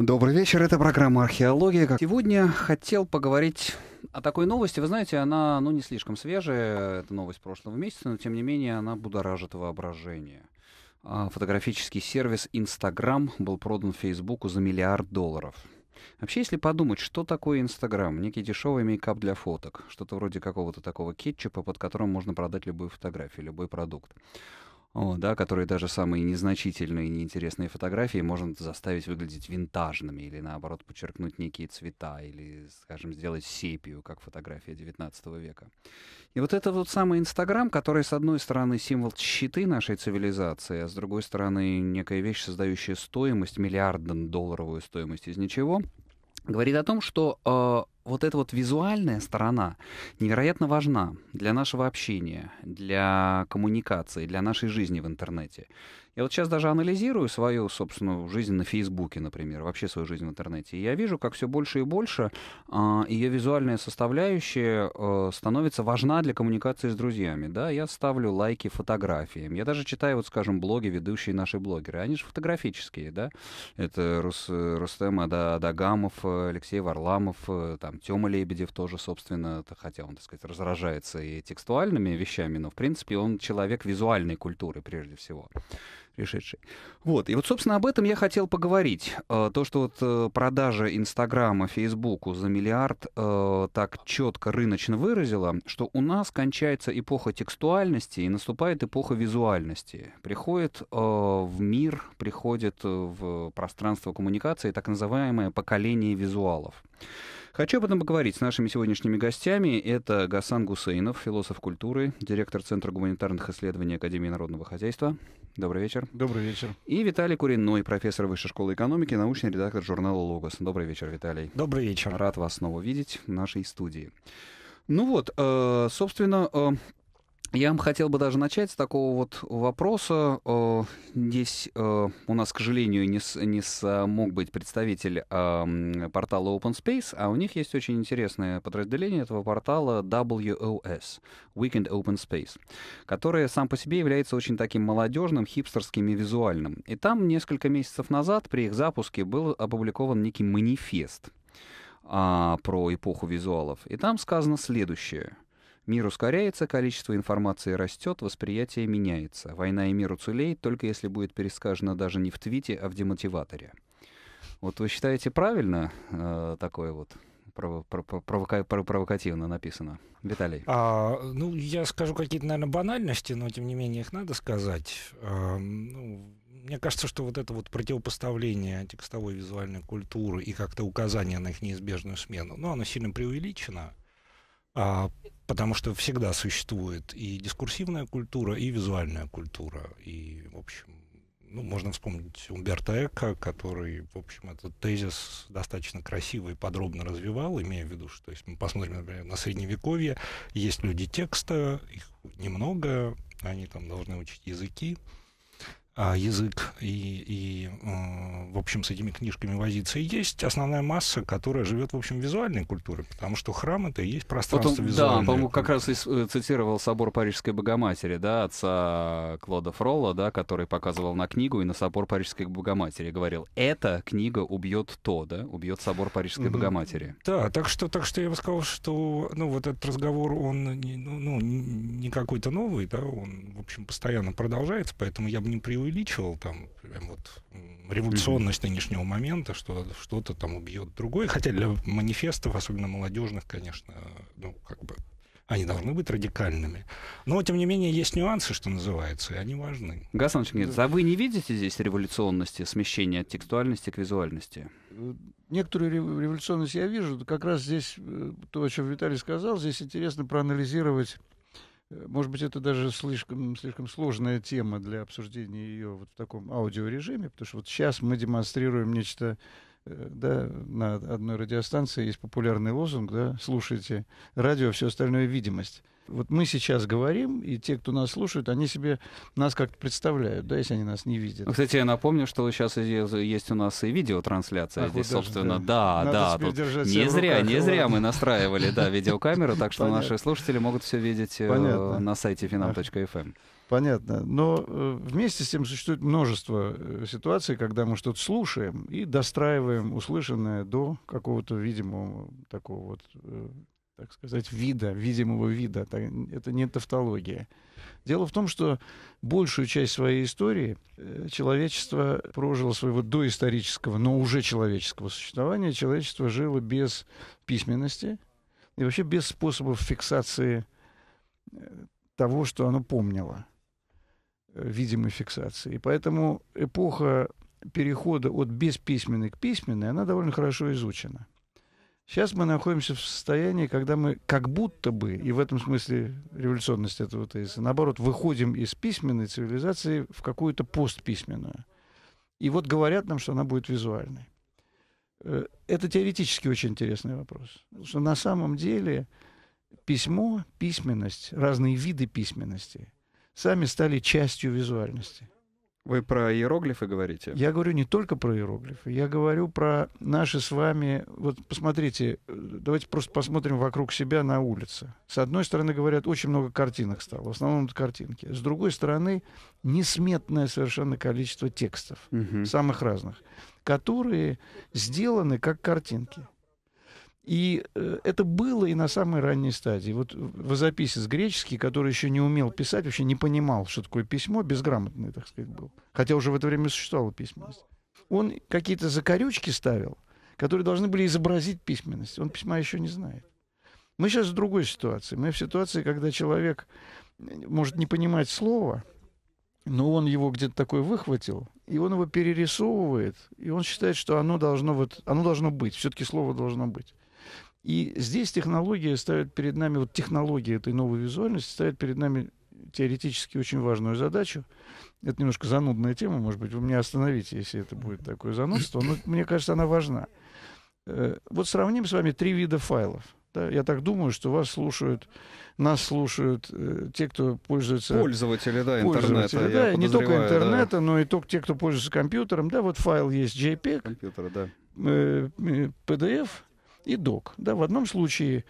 Добрый вечер, это программа «Археология». Сегодня хотел поговорить о такой новости. Вы знаете, она ну, не слишком свежая, это новость прошлого месяца, но тем не менее она будоражит воображение. А, фотографический сервис Instagram был продан Фейсбуку за миллиард долларов. Вообще, если подумать, что такое Инстаграм? Некий дешевый мейкап для фоток. Что-то вроде какого-то такого кетчупа, под которым можно продать любую фотографию, любой продукт да, которые даже самые незначительные и неинтересные фотографии можно заставить выглядеть винтажными или, наоборот, подчеркнуть некие цвета или, скажем, сделать сепию, как фотография 19 века. И вот это вот самый Инстаграм, который, с одной стороны, символ щиты нашей цивилизации, а с другой стороны, некая вещь, создающая стоимость, миллиардно-долларовую стоимость из ничего, говорит о том, что э, вот эта вот визуальная сторона невероятно важна для нашего общения, для коммуникации, для нашей жизни в интернете. Я вот сейчас даже анализирую свою собственно, жизнь на Фейсбуке, например, вообще свою жизнь в интернете. И я вижу, как все больше и больше э, а, ее визуальная составляющая э, становится важна для коммуникации с друзьями. Да, я ставлю лайки фотографиям. Я даже читаю, вот, скажем, блоги, ведущие наши блогеры. Они же фотографические, да? Это Рус, э, Рустем Адагамов, э, Алексей Варламов, э, там, Тёма Лебедев тоже, собственно, хотя он, так сказать, раздражается и текстуальными вещами, но, в принципе, он человек визуальной культуры прежде всего пришедший. Вот. И вот, собственно, об этом я хотел поговорить. Э, то, что вот э, продажа Инстаграма, Фейсбуку за миллиард э, так четко рыночно выразила, что у нас кончается эпоха текстуальности и наступает эпоха визуальности. Приходит в мир, приходит в пространство коммуникации так называемое поколение визуалов. Хочу об этом поговорить с нашими сегодняшними гостями. Это Гасан Гусейнов, философ культуры, директор Центра гуманитарных исследований Академии народного хозяйства. Добрый вечер. Добрый вечер. И Виталий Куриной, профессор Высшей школы экономики, научный редактор журнала «Логос». Добрый вечер, Виталий. Добрый вечер. Рад вас снова видеть в нашей студии. Ну вот, э, собственно, э, я вам хотел бы даже начать с такого вот вопроса. Э, здесь э, у нас, к сожалению, не, не смог быть представитель портала Open Space, а у них есть очень интересное подразделение этого портала WOS, Weekend Open Space, которое сам по себе является очень таким молодежным, хипстерским и визуальным. И там несколько месяцев назад при их запуске был опубликован некий манифест а, про эпоху визуалов. И там сказано следующее, Мир ускоряется, количество информации растет, восприятие меняется. Война и мир уцелеет, только если будет пересказано даже не в твите, а в демотиваторе. Вот вы считаете правильно э, такое вот прово- прово- провокативно написано? Виталий. А, ну, я скажу какие-то, наверное, банальности, но тем не менее их надо сказать. А, ну, мне кажется, что вот это вот противопоставление текстовой визуальной культуры и как-то указание на их неизбежную смену, ну, оно сильно преувеличено. А, потому что всегда существует и дискурсивная культура, и визуальная культура. И, в общем, ну, можно вспомнить Умберто Эка, который, в общем, этот тезис достаточно красиво и подробно развивал, имея в виду, что если мы посмотрим, например, на Средневековье, есть люди текста, их немного, они там должны учить языки, а, язык и, и, в общем, с этими книжками возиться. И есть основная масса, которая живет, в общем, визуальной культурой, потому что храм — это и есть пространство вот он, визуальное. Да, он, по-моему, как раз и э, цитировал собор Парижской Богоматери, да, отца Клода Фролла, да, который показывал на книгу и на собор Парижской Богоматери говорил, эта книга убьет то, да, убьет собор Парижской Богоматери. Да, так что, так что я бы сказал, что, ну, вот этот разговор, он, ну, ну не какой-то новый, да, он, в общем, постоянно продолжается, поэтому я бы не приучил преувеличивал там прям вот революционность нынешнего момента, что что-то там убьет другое. Хотя для манифестов, особенно молодежных, конечно, ну, как бы они должны быть радикальными. Но, тем не менее, есть нюансы, что называется, и они важны. Гасан Шмидт, а вы не видите здесь революционности, смещения от текстуальности к визуальности? Некоторую революционность я вижу. Как раз здесь э, то, о чем Виталий сказал, здесь интересно проанализировать Э, может быть, это даже слишком, слишком сложная тема для обсуждения ее вот в таком аудиорежиме, потому что вот сейчас мы демонстрируем нечто э, да, на одной радиостанции есть популярный лозунг, да, слушайте радио, все остальное видимость вот мы сейчас говорим, и те, кто нас слушают, они себе нас как-то представляют, да, если они нас не видят. Ну, кстати, я напомню, что сейчас есть у нас и видеотрансляция. А Здесь, вот собственно, даже, да, да. да тут не зря, руках, не зря мы настраивали, да, видеокамеру, так что наши слушатели могут все видеть э, на сайте finam.fm. Эм. Понятно. Но э, вместе с тем существует множество э, ситуаций, когда мы что-то слушаем и достраиваем услышанное до какого-то видимого такого вот так сказать, вида, видимого вида. Это не тавтология. Дело в том, что большую часть своей истории э, человечество прожило своего доисторического, но уже человеческого существования. Человечество жило без письменности и вообще без способов фиксации э, того, что оно помнило, э, видимой фиксации. И поэтому эпоха перехода от бесписьменной к письменной, она довольно хорошо изучена. Сейчас мы находимся в состоянии, когда мы как будто бы, и в этом смысле революционность этого тезиса, наоборот, выходим из письменной цивилизации в какую-то постписьменную. И вот говорят нам, что она будет визуальной. Э, это теоретически очень интересный вопрос. Потому что на самом деле письмо, письменность, разные виды письменности сами стали частью визуальности. Вы про иероглифы говорите? Я говорю не только про иероглифы, я говорю про наши с вами... Вот посмотрите, э, давайте просто посмотрим вокруг себя на улице. С одной стороны, говорят, очень много картинок стало, в основном это картинки. С другой стороны, несметное совершенно количество текстов, угу. самых разных, которые сделаны как картинки. И э, это было и на самой ранней стадии. Вот возописец греческий, который еще не умел писать, вообще не понимал, что такое письмо, безграмотный, так сказать, был. Хотя уже в это время существовала письменность. Он какие-то закорючки ставил, которые должны были изобразить письменность. Он письма еще не знает. Мы сейчас в другой ситуации. Мы в ситуации, когда человек может не понимать слова, но он его где-то такой выхватил, и он его перерисовывает, и он считает, что оно должно, вот, оно должно быть, все-таки слово должно быть. И здесь технология ставит перед нами, вот технология этой новой визуальности ставит перед нами теоретически очень важную задачу. Это немножко занудная тема, может быть, вы меня остановите, если это будет такое занудство, но мне кажется, она важна. Э, вот сравним с вами три вида файлов. Да, я так думаю, что вас слушают, нас слушают э, те, кто пользуется... Пользователи, да, пользователи, интернета. Да, не только интернета, да. но и только те, кто пользуется компьютером. Да, вот файл есть JPEG, Компьютер, да. э, PDF, и док. Да, в одном случае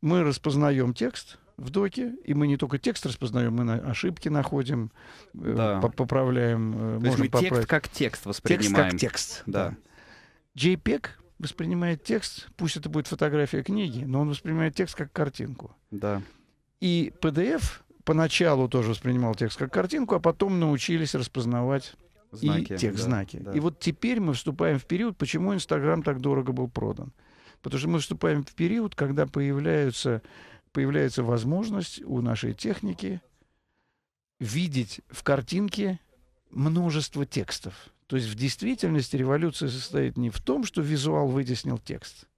мы распознаем текст в доке, и мы не только текст распознаем, мы на ошибки находим, э, да. поправляем. Э, То можем есть мы поправить. текст как текст воспринимаем. Текст как текст, да. да. JPEG воспринимает текст, пусть это будет фотография книги, но он воспринимает текст как картинку. Да. И PDF поначалу тоже воспринимал текст как картинку, а потом научились распознавать знаки, и текст, да, знаки. Да. И вот теперь мы вступаем в период, почему Инстаграм так дорого был продан. Потому что мы вступаем в период, когда появляются, появляется возможность у нашей техники видеть в картинке множество текстов. То есть в действительности революция состоит не в том, что визуал вытеснил текст,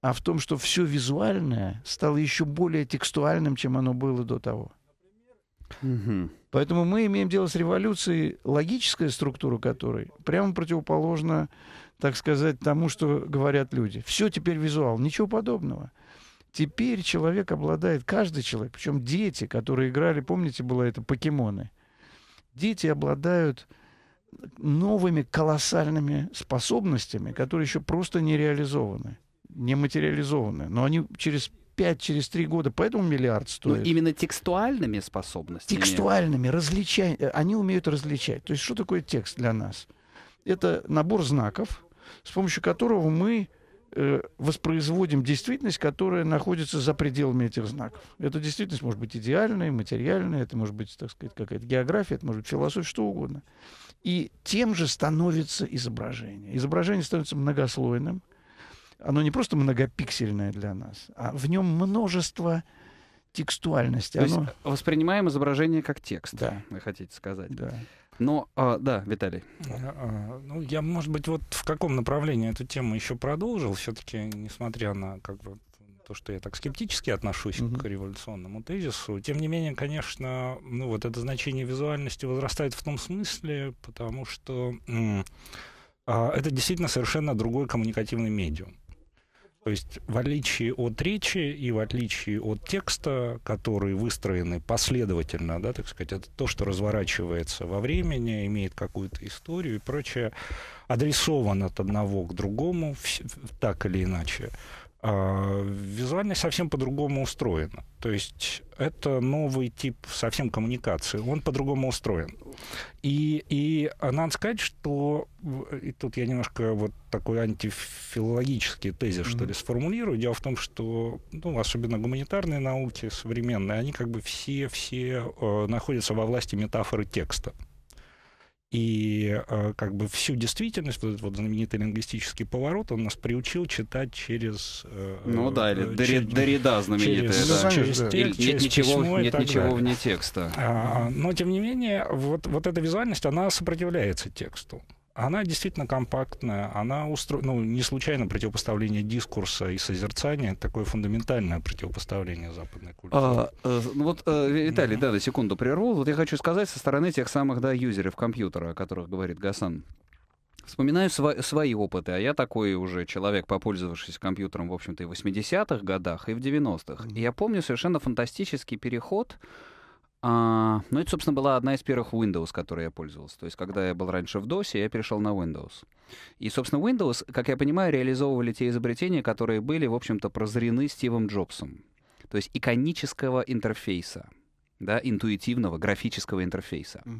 а в том, что все визуальное стало еще более текстуальным, чем оно было до того. Угу. Поэтому мы имеем дело с революцией, логическая структура которой прямо противоположна так сказать, тому, что говорят люди. Все теперь визуал, ничего подобного. Теперь человек обладает, каждый человек, причем дети, которые играли, помните, было это покемоны. Дети обладают новыми колоссальными способностями, которые еще просто не реализованы, не материализованы. Но они через 5, через 3 года, поэтому миллиард ну, стоит. Но именно текстуальными способностями? Текстуальными, различай... Э, они умеют различать. То есть что такое текст для нас? это набор знаков, с помощью которого мы э, воспроизводим действительность, которая находится за пределами этих знаков. Эта действительность может быть идеальная, материальная, это может быть, так сказать, какая-то география, это может быть философия, что угодно. И тем же становится изображение. Изображение становится многослойным. Оно не просто многопиксельное для нас, а в нем множество текстуальности. То оно... есть воспринимаем изображение как текст, да. вы хотите сказать. Да. Но, а, да, Виталий. А, ну, я, может быть, вот в каком направлении эту тему еще продолжил, все-таки, несмотря на как бы то, что я так скептически отношусь mm-hmm. к революционному тезису. Тем не менее, конечно, ну вот это значение визуальности возрастает в том смысле, потому что м- а, это действительно совершенно другой коммуникативный медиум. То есть в отличие от речи и в отличие от текста, которые выстроены последовательно, да, так сказать, это то, что разворачивается во времени, имеет какую-то историю и прочее, адресован от одного к другому, так или иначе, а, визуально совсем по-другому устроено. То есть это новый тип совсем коммуникации. Он по-другому устроен. И, и надо сказать, что... И тут я немножко вот такой антифилологический тезис, mm-hmm. что ли, сформулирую. Дело в том, что, ну, особенно гуманитарные науки современные, они как бы все-все э, находятся во власти метафоры текста. И э, как бы всю действительность, вот этот вот знаменитый лингвистический поворот, он нас приучил читать через... Э, ну да, или э, через, Дорида знаменитая. ничего, нет ничего вне текста. А, но, тем не менее, вот, вот эта визуальность, она сопротивляется тексту она действительно компактная, она устро ну, не случайно противопоставление дискурса и созерцания, такое фундаментальное противопоставление западной культуры. А, э, ну вот, э, Виталий, да, на секунду прерву. Вот я хочу сказать со стороны тех самых, да, юзеров компьютера, о которых говорит Гасан. Вспоминаю сво- свои опыты, а я такой уже человек, попользовавшийся компьютером, в общем-то, и в 80-х годах, и в 90-х. И я помню совершенно фантастический переход а, ну, это, собственно, была одна из первых Windows, которой я пользовался. То есть, когда я был раньше в DOS, я перешел на Windows. И, собственно, Windows, как я понимаю, реализовывали те изобретения, которые были, в общем-то, прозрены Стивом Джобсом. То есть иконического интерфейса, да, интуитивного графического интерфейса. Угу.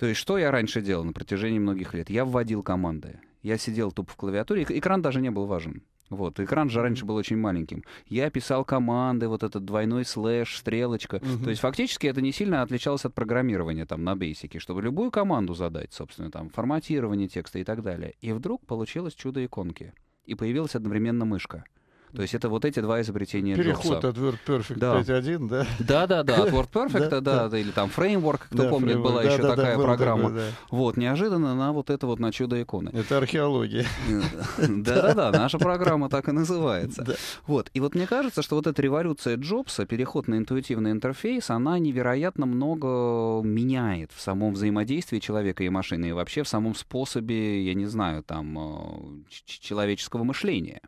То есть, что я раньше делал на протяжении многих лет? Я вводил команды. Я сидел тупо в клавиатуре, экран даже не был важен. Вот, экран же раньше был очень маленьким. Я писал команды, вот этот двойной слэш, стрелочка. Угу. То есть фактически это не сильно отличалось от программирования там на бейсике, чтобы любую команду задать, собственно, там форматирование текста и так далее. И вдруг получилось чудо иконки. И появилась одновременно мышка. То есть это вот эти два изобретения Переход Джобса. от Word Perfect да. 5.1, да? Да-да-да, от Word Perfect, да, да, да, или там Framework, кто да, помнит, framework. была да, еще да, такая да, программа. Такой, да. Вот, неожиданно на вот это вот на чудо иконы. Это археология. Да-да-да, наша программа так и называется. Вот, и вот мне кажется, что вот эта революция Джобса, переход на интуитивный интерфейс, она невероятно много меняет в самом взаимодействии человека и машины, и вообще в самом способе, я не знаю, там, э, человеческого мышления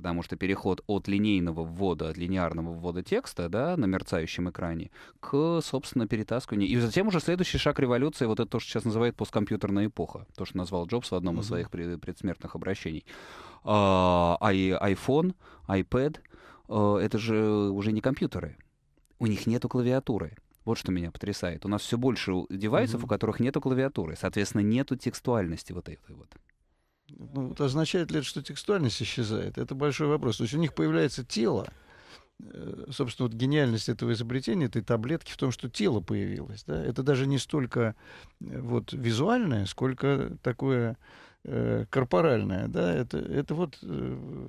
потому что переход от линейного ввода, от линейного ввода текста, да, на мерцающем экране, к, собственно, перетаскиванию. И затем уже следующий шаг революции, вот это то, что сейчас называют посткомпьютерная эпоха, то, что назвал Джобс в одном из своих предсмертных обращений. А, и iPhone, iPad, э, это же уже не компьютеры. У них нету клавиатуры. Вот что меня потрясает. У нас все больше девайсов, mm-hmm. у которых нет клавиатуры. Соответственно, нету текстуальности вот этой вот. Ну, означает ли это, что текстуальность исчезает? Это большой вопрос. То есть у них появляется тело. Э, собственно, вот гениальность этого изобретения, этой таблетки в том, что тело появилось. Да? Это даже не столько э, вот, визуальное, сколько такое э, корпоральное. Да? Это, это вот э,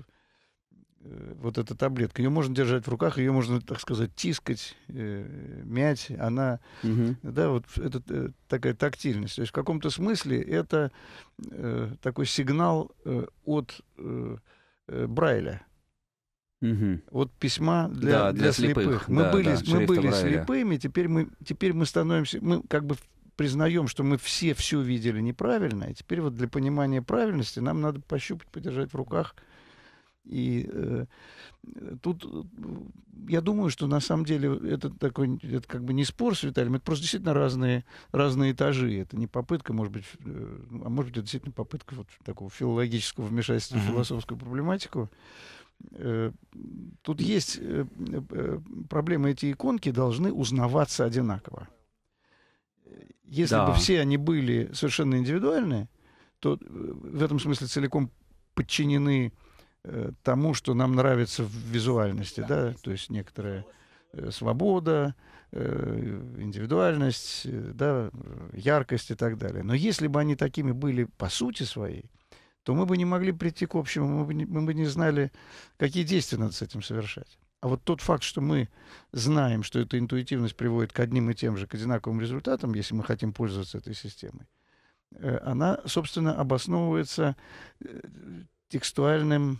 Э, вот эта таблетка. Ее можно держать в руках, ее можно, так сказать, тискать, э, мять. Она, угу. да, вот это э, такая тактильность. То есть в каком-то смысле это э, такой сигнал э, от э, э Брайля. Угу. Вот письма для, да, для, для слепых. слепых. Мы да, были, да, мы были слепыми, теперь мы, теперь мы становимся, мы как бы признаем, что мы все все видели неправильно, и теперь вот для понимания правильности нам надо пощупать, подержать в руках – и э, э тут э, я думаю, что на самом деле это такой, это как бы не спор с Виталием, это просто действительно разные, разные этажи. Это не попытка, может быть, э, а может быть, это действительно попытка вот такого филологического вмешательства uh-huh. в философскую проблематику. Э, тут есть э, э, э проблемы, эти иконки должны узнаваться одинаково. Если да. бы все они были совершенно индивидуальны, то в этом смысле целиком подчинены Э, тому, что нам нравится в визуальности, да, то есть некоторая э, свобода, э, индивидуальность, да, яркость и так далее. Но если бы они такими были по сути своей, то мы бы не могли прийти к общему, мы бы не, мы бы не знали, какие действия надо с этим совершать. А вот тот факт, что мы знаем, что эта интуитивность приводит к одним и тем же, к одинаковым результатам, если мы хотим пользоваться этой системой, она, собственно, обосновывается текстуальным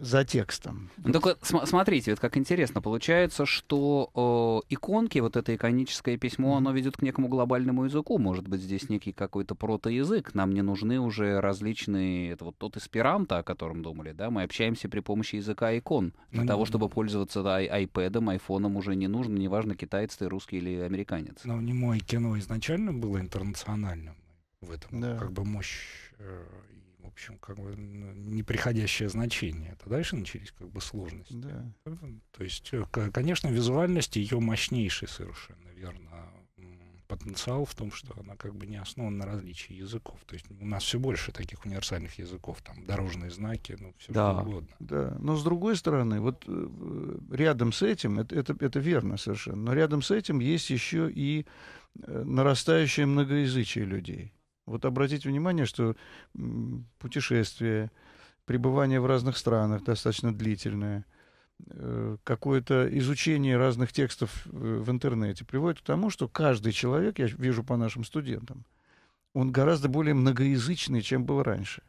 за текстом. Ну, только см- смотрите, вот как интересно, получается, что э, иконки, вот это иконическое письмо, оно ведет к некому глобальному языку. Может быть, здесь некий какой-то протоязык. Нам не нужны уже различные, это вот тот эсперанто, о котором думали, да, мы общаемся при помощи языка икон. Для ну, того, не... чтобы пользоваться да, iPad, айфоном уже не нужно, неважно, китаец ты, русский или американец. Но не мое кино изначально было интернациональным в этом, да. как бы мощь э, общем, как бы ну, неприходящее значение. Это дальше начались как бы сложности. Да. То есть, э, конечно, визуальность ее мощнейший совершенно верно потенциал в том, что она как бы не основана на различии языков. То есть у нас все больше таких универсальных языков, там дорожные знаки, ну все да, что угодно. Да, но с другой стороны, вот э, рядом с этим, это, это, это верно совершенно, но рядом с этим есть еще и э, нарастающее многоязычие людей. Вот обратите внимание, что путешествие, пребывание в разных странах достаточно длительное, э, какое-то изучение разных текстов э, в интернете приводит к тому, что каждый человек, я вижу по нашим студентам, он гораздо более многоязычный, чем был раньше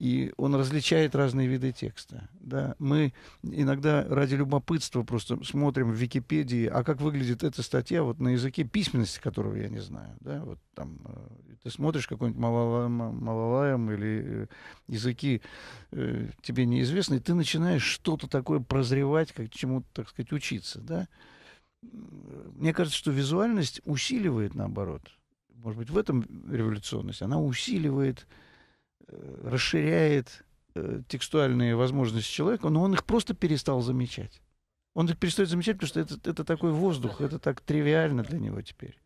и он различает разные виды текста. Да? Мы иногда ради любопытства просто смотрим в Википедии, а как выглядит эта статья вот на языке письменности, которого я не знаю. Да? Вот там, э, ты смотришь какой-нибудь малалаем, малалаем или э, языки э, тебе неизвестные, ты начинаешь что-то такое прозревать, как чему-то, так сказать, учиться. Да? Мне кажется, что визуальность усиливает наоборот. Может быть, в этом революционность. Она усиливает расширяет э, текстуальные возможности человека, но он их просто перестал замечать. Он их перестает замечать, потому что это, это такой воздух, это так тривиально для него теперь.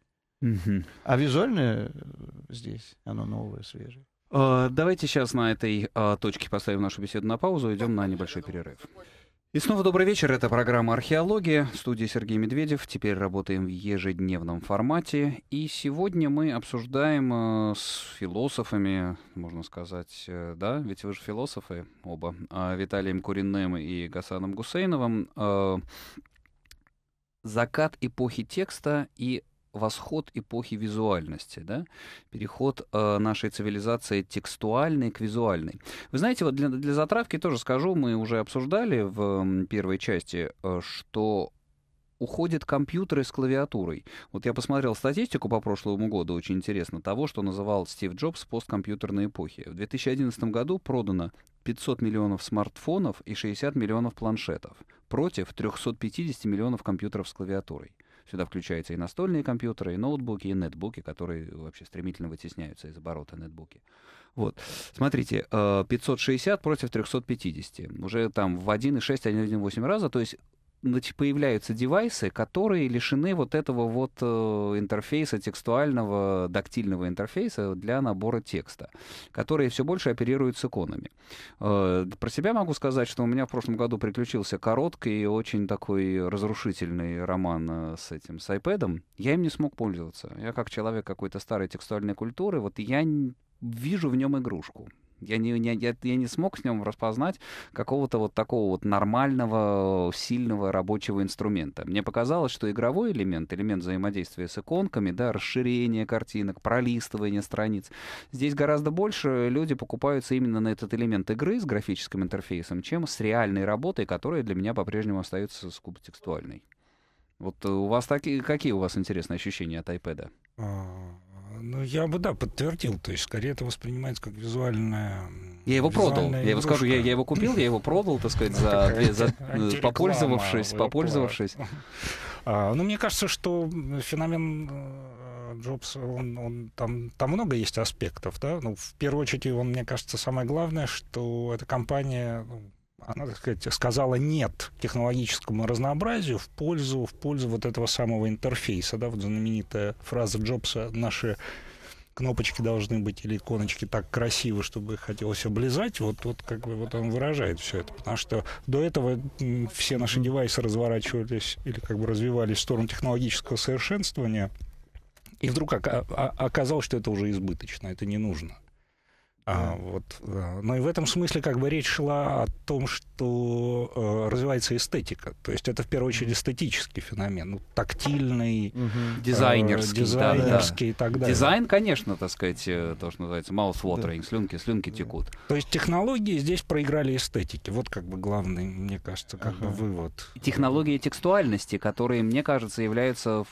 Угу. А визуальное э, здесь, оно новое, свежее. А, давайте сейчас на этой а, точке поставим нашу беседу на паузу, и идем на небольшой перерыв. И снова добрый вечер. Это программа «Археология». В студии Сергей Медведев. Теперь работаем в ежедневном формате. И сегодня мы обсуждаем э, с философами, можно сказать, э, да, ведь вы же философы оба, а Виталием Куриным и Гасаном Гусейновым, э, закат эпохи текста и восход эпохи визуальности, да? переход э, нашей цивилизации текстуальной к визуальной. Вы знаете, вот для, для затравки тоже скажу, мы уже обсуждали в э, первой части, э, что уходят компьютеры с клавиатурой. Вот я посмотрел статистику по прошлому году, очень интересно, того, что называл Стив Джобс посткомпьютерной эпохи. В 2011 году продано 500 миллионов смартфонов и 60 миллионов планшетов против 350 миллионов компьютеров с клавиатурой. Сюда включаются и настольные компьютеры, и ноутбуки, и нетбуки, которые вообще стремительно вытесняются из оборота нетбуки. Вот. Смотрите, 560 э, против 350. Уже там в 1,6, 1,8 а раза. То есть ну, типа, появляются девайсы, которые лишены вот этого вот э, интерфейса текстуального, дактильного интерфейса для набора текста, которые все больше оперируют с иконами. Э, про себя могу сказать, что у меня в прошлом году приключился короткий и очень такой разрушительный роман э, с этим, с iPad. Я им не смог пользоваться. Я как человек какой-то старой текстуальной культуры, вот я вижу в нем игрушку. Я не, не, я, я не смог с ним распознать какого-то вот такого вот нормального, сильного рабочего инструмента. Мне показалось, что игровой элемент, элемент взаимодействия с иконками, да, расширение картинок, пролистывание страниц, здесь гораздо больше люди покупаются именно на этот элемент игры с графическим интерфейсом, чем с реальной работой, которая для меня по-прежнему остается скупо текстуальной. Вот э, у вас такие, какие у вас интересные ощущения от iPad? Ну, я бы, да, подтвердил. То есть, скорее это воспринимается как визуальная Я его продал. Игрушка. Я его скажу, я, я его купил, я его продал, так сказать, за, за, э, попользовавшись, попользовавшись. А, ну, мне кажется, что феномен э, Джобс, он, он, там, там много есть аспектов. Да? Ну, в первую очередь, он, мне кажется, самое главное, что эта компания ну, она, так сказать, сказала нет технологическому разнообразию в пользу, в пользу вот этого самого интерфейса, да, вот знаменитая фраза Джобса «наши кнопочки должны быть или иконочки так красивы, чтобы их хотелось облизать, вот, вот как бы вот он выражает все это. Потому что до этого все наши девайсы разворачивались или как бы развивались в сторону технологического совершенствования, и вдруг а, оказалось, что это уже избыточно, это не нужно. А, вот. Но и в этом смысле как бы речь шла о том, что э, развивается эстетика. То есть это в первую очередь эстетический феномен. Ну, тактильный, угу. дизайнерский, э, дизайнерский да, да. и так далее. Дизайн, конечно, так сказать, э, то, что называется, mouth watering, да. слюнки, слюнки да. текут. То есть технологии здесь проиграли эстетики. Вот как бы главный, мне кажется, как ага. бы вывод. Технологии текстуальности, которые, мне кажется, являются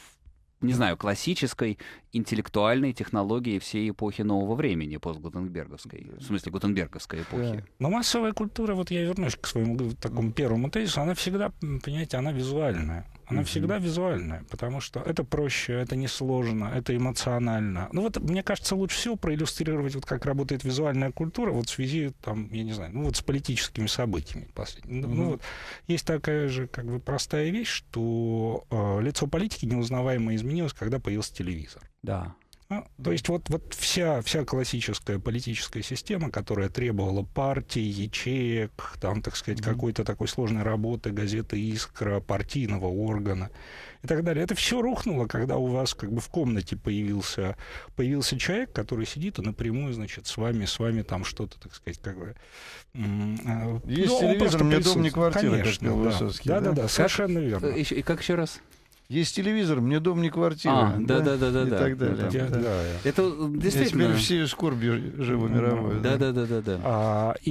не знаю, классической интеллектуальной технологии всей эпохи нового времени, постгутенберговской, в смысле гутенберговской эпохи. Да. Но массовая культура, вот я вернусь к своему такому первому тезису, она всегда, понимаете, она визуальная. Она mm-hmm. всегда визуальная, потому что это проще, это несложно, это эмоционально. Ну вот, мне кажется, лучше всего проиллюстрировать, вот как работает визуальная культура вот в связи, там, я не знаю, ну вот с политическими событиями последними. Ну, mm-hmm. Ну вот, есть такая же, как бы, простая вещь, что э, лицо политики неузнаваемо изменилось, когда появился телевизор. Да. Ну, то есть вот, вот вся, вся классическая политическая система, которая требовала партий, ячеек, там, так сказать, mm-hmm. какой-то такой сложной работы, газеты «Искра», партийного органа и так далее. Это все рухнуло, когда у вас как бы в комнате появился, появился человек, который сидит и напрямую, значит, с вами, с вами там что-то, так сказать, как бы... А, есть ну, телевизор, мне дом, не квартира, Конечно, как да. да. Да, да, совершенно верно. Э, и как еще раз? Есть телевизор, мне дом не квартира. А, да, да, да, да, и да. так далее. Ну, да. Да. Это действительно. Я теперь все скорби живу мировой. Да, да, да, да, да. А, и,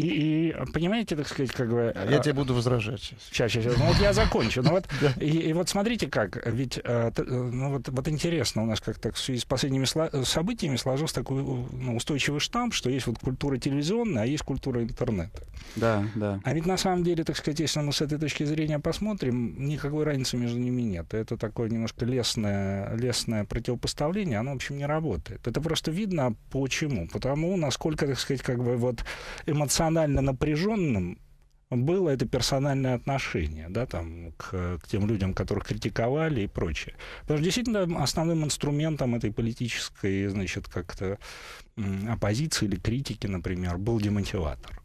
и понимаете, так сказать, как бы. Я а... тебе буду возражать сейчас. Сейчас, сейчас. Ну вот я закончу. Ну вот и, и вот смотрите как, ведь э, э, ну вот вот интересно у нас как-то в связи с последними событиями сложился такой ну, устойчивый штамп, что есть вот культура телевизионная, а есть культура интернета. Да, да. А ведь на самом деле, так сказать, если мы с этой точки зрения посмотрим, никакой разницы между ними нет. Это так такое немножко лесное, лесное противопоставление, оно, в общем, не работает. Это просто видно почему. Потому насколько, так сказать, как бы вот эмоционально напряженным было это персональное отношение да, там, к, к тем людям, которых критиковали и прочее. Потому что действительно основным инструментом этой политической значит, как-то оппозиции или критики, например, был демотиватор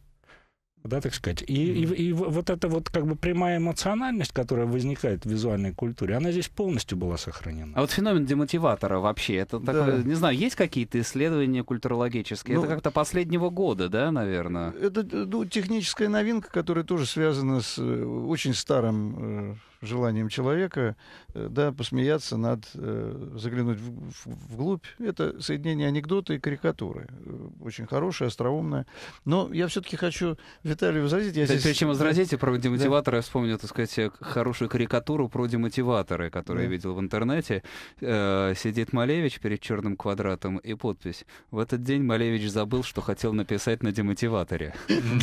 да, так сказать. И, mm-hmm. и, и вот эта вот как бы прямая эмоциональность, которая возникает в визуальной культуре, она здесь полностью была сохранена. А вот феномен демотиватора вообще, это да. такое, не знаю, есть какие-то исследования культурологические? Ну, это как-то последнего года, да, наверное? Э, это э, ну, техническая новинка, которая тоже связана с э, очень старым желанием человека э, да, посмеяться над, э, заглянуть в, в, вглубь. Это соединение анекдота и карикатуры. Э, очень хорошее, остроумное. Но я все-таки хочу Виталию возразить. Я Кстати, здесь... Прежде чем возразить, я про демотиваторы да. я вспомнил, так сказать, хорошую карикатуру про демотиваторы, которую да. я видел в интернете. Сидит Малевич перед черным квадратом и подпись. В этот день Малевич забыл, что хотел написать на демотиваторе.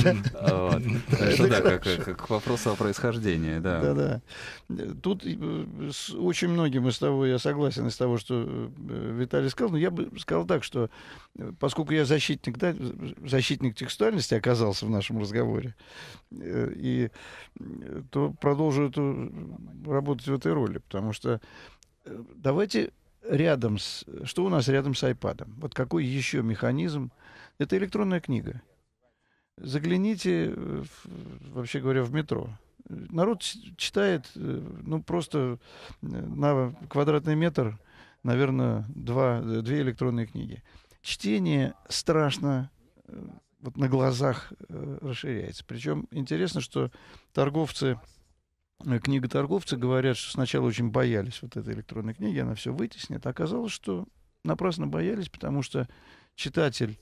Это да, как вопрос о происхождении, да. Да, да. Тут э, с очень многим из того я согласен, из того, что э, Виталий сказал, но я бы сказал так, что э, поскольку я защитник, да, защитник текстуальности оказался в нашем разговоре, и то продолжу эту, работать в этой роли, потому что давайте рядом с... Что у нас рядом с iPad? Вот какой еще механизм? Это электронная книга. Загляните, вообще говоря, в метро народ читает, э, ну, просто э, на квадратный метр, наверное, два, э, две электронные книги. Чтение страшно вот на глазах расширяется. Причем интересно, что торговцы, книготорговцы говорят, что сначала очень боялись вот этой электронной книги, она все вытеснит. оказалось, что напрасно боялись, потому что читатель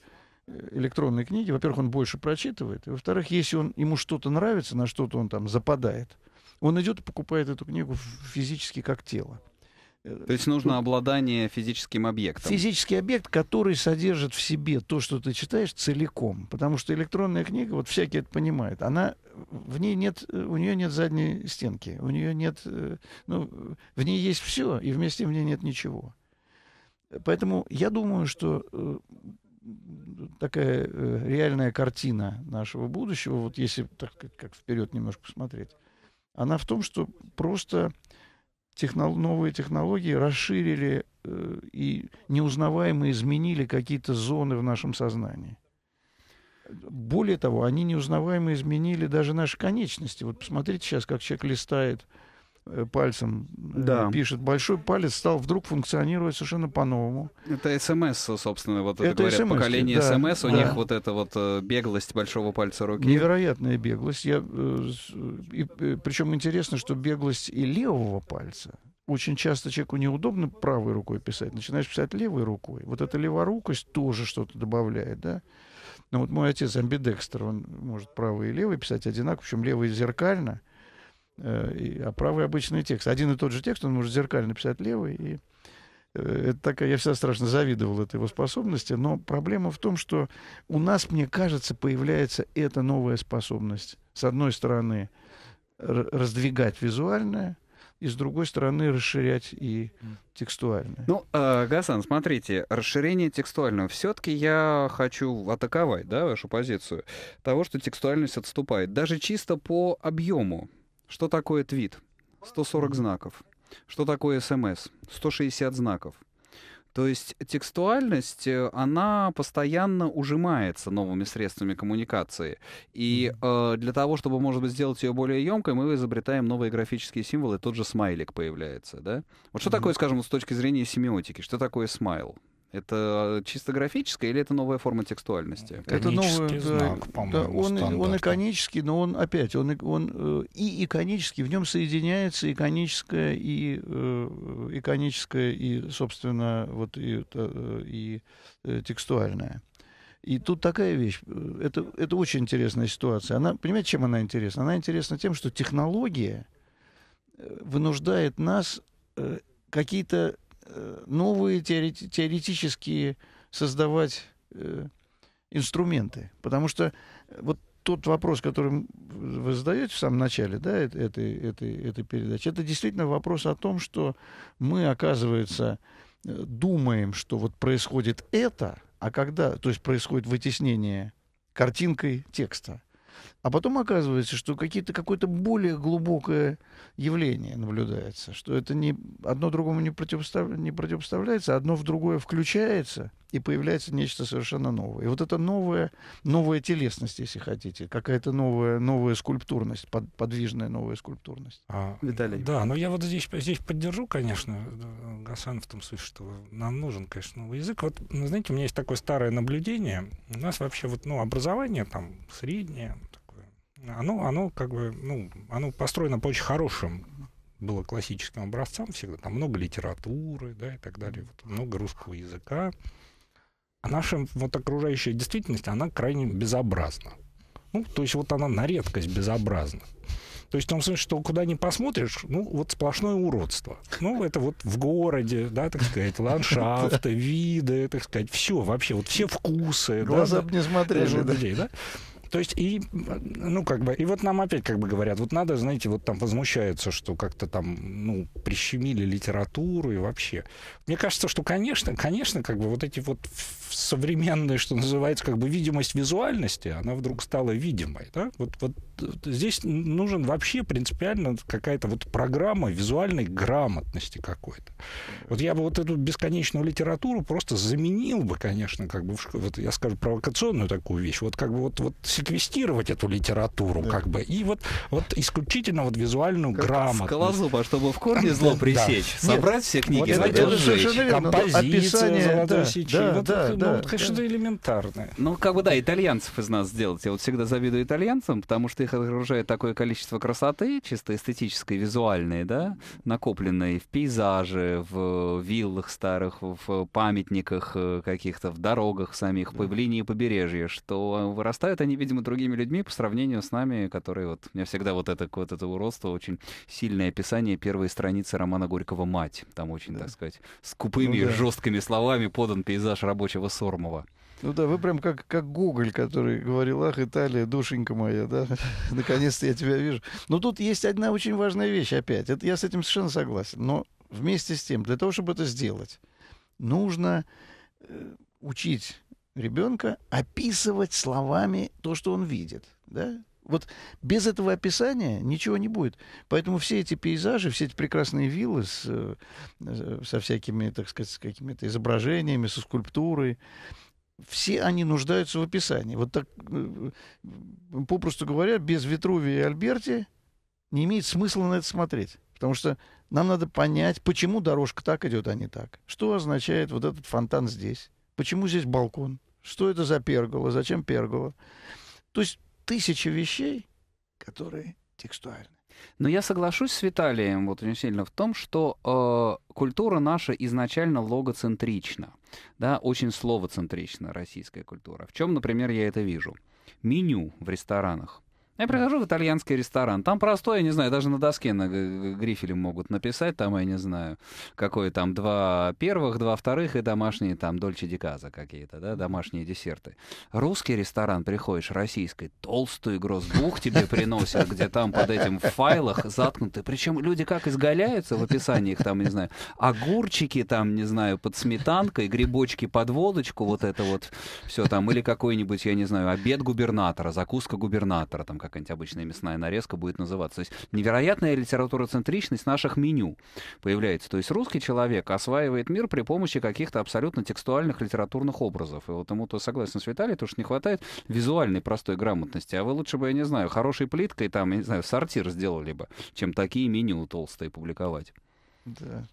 электронной книги, во-первых, он больше прочитывает, и, во-вторых, если он, ему что-то нравится, на что-то он там западает, он идет и покупает эту книгу физически как тело. Э, то есть нужно обладание физическим объектом. Физический объект, который содержит в себе то, что ты читаешь, целиком. Потому что электронная книга, вот всякий это понимает, она в ней нет, э, у нее нет задней стенки, у нее нет, э, ну, в ней есть все, и вместе в ней нет ничего. Поэтому я думаю, что такая э, реальная картина нашего будущего, вот если так как вперед немножко посмотреть, она в том, что просто технол новые технологии расширили э, и неузнаваемо изменили какие-то зоны в нашем сознании. Более того, они неузнаваемо изменили даже наши конечности. Вот посмотрите сейчас, как человек листает Э, пальцем э, да. пишет. Большой палец стал вдруг функционировать совершенно по-новому. Это СМС, собственно, вот это, говорят, SMS, поколение да, СМС, у да. них вот эта вот э, беглость большого пальца руки. Невероятная беглость. Я, и, причем интересно, что беглость и левого пальца. Очень часто человеку неудобно правой рукой писать, начинаешь писать левой рукой. Вот эта леворукость тоже что-то добавляет, да? Но ну вот мой отец амбидекстер, он может правый и левый писать одинаково, причем левый зеркально — Э, а правый обычный текст. Один и тот же текст, он может зеркально писать левый. И э, это такая, я всегда страшно завидовал этой его способности, но проблема в том, что у нас, мне кажется, появляется эта новая способность. С одной стороны, раздвигать визуальное, и с другой стороны расширять и текстуальное. Ну, э, Гасан, смотрите, расширение текстуального. Все-таки я хочу атаковать, да, вашу позицию того, что текстуальность отступает, даже чисто по объему. Что такое твит? 140 знаков. Что такое смс? 160 эм знаков. То есть текстуальность, э, она постоянно ужимается новыми средствами коммуникации. И э, для того, чтобы, может быть, сделать ее более емкой, мы изобретаем новые графические символы, тот же смайлик появляется. Да? Вот что mm-hmm. такое, скажем, с точки зрения семиотики, что такое смайл? Это э, чисто графическое или это новая форма текстуальности? Это новый знак, да, по-моему, да, он, он иконический, но он опять, он, он э, и иконический, в нем соединяется иконическое и э, иконическое и, собственно, вот и, э, и текстуальное. И тут такая вещь, это, это очень интересная ситуация. Она, понимаете, чем она интересна? Она интересна тем, что технология вынуждает нас какие-то Э, новые теоретические создавать э, инструменты. Потому что э, вот тот вопрос, который вы задаете в самом начале да, этой, этой, этой передачи, это действительно вопрос о том, что мы, оказывается, думаем, что вот происходит это, а когда, то есть происходит вытеснение картинкой текста. А потом оказывается, что какие-то, какое-то более глубокое явление наблюдается, что это не, одно другому не, противостав, не противопоставляется, одно в другое включается, и появляется нечто совершенно новое. И вот это новая новая телесность, если хотите, какая-то новая, новая скульптурность, под, подвижная новая скульптурность. А, Виталий. Да, но я вот здесь, здесь поддержу, конечно, Гасан в том смысле, что нам нужен, конечно, новый язык. Вот, ну, знаете, у меня есть такое старое наблюдение. У нас вообще вот, ну, образование там среднее, оно, оно как бы, ну, оно построено по очень хорошим было классическим образцам всегда. Там много литературы, да, и так далее. Вот, много русского языка. А наша вот окружающая действительность, она крайне безобразна. Ну, то есть вот она на редкость безобразна. То есть в том смысле, что куда ни посмотришь, ну, вот сплошное уродство. Ну, это вот в городе, да, так сказать, ландшафты, виды, так сказать, все вообще, вот все вкусы. Глаза да, бы не смотрели. Да. Людей, да? То есть и, ну, как бы, и вот нам опять как бы говорят, вот надо, знаете, вот там возмущаются, что как-то там, ну, прищемили литературу и вообще. Мне кажется, что, конечно, конечно, как бы вот эти вот современные, что называется, как бы видимость визуальности, она вдруг стала видимой, да? Вот, вот здесь нужен вообще принципиально какая-то вот программа визуальной грамотности какой-то. Вот я бы вот эту бесконечную литературу просто заменил бы, конечно, как бы, вот я скажу провокационную такую вещь, вот как бы вот, вот секвестировать эту литературу, да. как бы, и вот, вот исключительно вот визуальную как грамотность. Скалозуба, чтобы в корне зло пресечь, да. собрать все книги, вот, это совершенно композиция, Описание, золотой да, сечи, ну, да, вот, да, ну, да, конечно, да. элементарно. Ну, как бы, да, итальянцев из нас сделать. Я вот всегда завидую итальянцам, потому что их окружает такое количество красоты, чисто эстетической, визуальной, да, накопленной в пейзаже, в виллах старых, в памятниках э, каких-то, в дорогах самих, по линии побережья, что вырастают они, видимо, видимо, другими людьми по сравнению с нами, которые вот... У меня всегда вот это, вот это уродство, очень сильное описание первой страницы романа Горького «Мать». Там очень, да. так сказать, скупыми, ну, да. жесткими словами подан пейзаж рабочего Сормова. Ну да, вы прям как, как Гоголь, который говорил, ах, Италия, душенька моя, да, наконец-то я тебя вижу. Но тут есть одна очень важная вещь опять, это, я с этим совершенно согласен, но вместе с тем, для того, чтобы это сделать, нужно э, учить ребенка описывать словами то, что он видит. Да? Вот без этого описания ничего не будет. Поэтому все эти пейзажи, все эти прекрасные виллы с, э, э, со всякими, так сказать, какими-то изображениями, со скульптурой, все они нуждаются в описании. Вот так, э, попросту говоря, без Витрувия и Альберти не имеет смысла на это смотреть. Потому что нам надо понять, почему дорожка так идет, а не так. Что означает вот этот фонтан здесь? Почему здесь балкон? Что это за пергола? Зачем пергола? То есть тысячи вещей, которые текстуальны. Но я соглашусь с Виталием вот очень сильно в том, что э, культура наша изначально логоцентрична, да, очень словоцентрична российская культура. В чем, например, я это вижу? Меню в ресторанах я прихожу в итальянский ресторан. Там простой, я не знаю, даже на доске на грифеле могут написать, там, я не знаю, какое там два первых, два вторых и домашние там дольче диказа какие-то, да, домашние десерты. Русский ресторан, приходишь, российский, толстый грозбух тебе приносят, где там под этим в файлах заткнуты. Причем люди как изгаляются в описании их там, не знаю, огурчики там, не знаю, под сметанкой, грибочки под водочку, вот это вот все там, или какой-нибудь, я не знаю, обед губернатора, закуска губернатора, там как какая-нибудь обычная мясная нарезка будет называться. То есть невероятная литературоцентричность наших меню появляется. То есть русский человек осваивает мир при помощи каких-то абсолютно текстуальных литературных образов. И вот ему-то, согласен с Виталием, то, что не хватает визуальной простой грамотности. А вы лучше бы, я не знаю, хорошей плиткой там, я не знаю, сортир сделали бы, чем такие меню толстые публиковать. Да.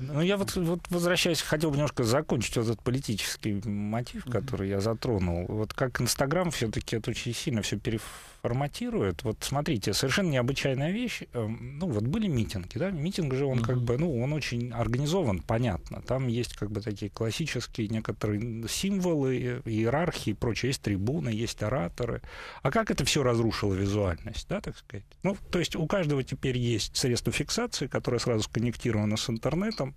Ну, я вот, вот возвращаюсь, хотел бы немножко закончить вот этот политический мотив, который я затронул. Вот как Инстаграм все-таки это очень сильно все переф форматирует. Вот смотрите, совершенно необычайная вещь. Эм, ну, вот были митинги, да? Митинг же, он mm-hmm. как бы, ну, он очень организован, понятно. Там есть как бы такие классические некоторые символы, иерархии и прочее. Есть трибуны, есть ораторы. А как это все разрушило визуальность, да, так сказать? Ну, то есть у каждого теперь есть средство фиксации, которое сразу сконнектировано с интернетом.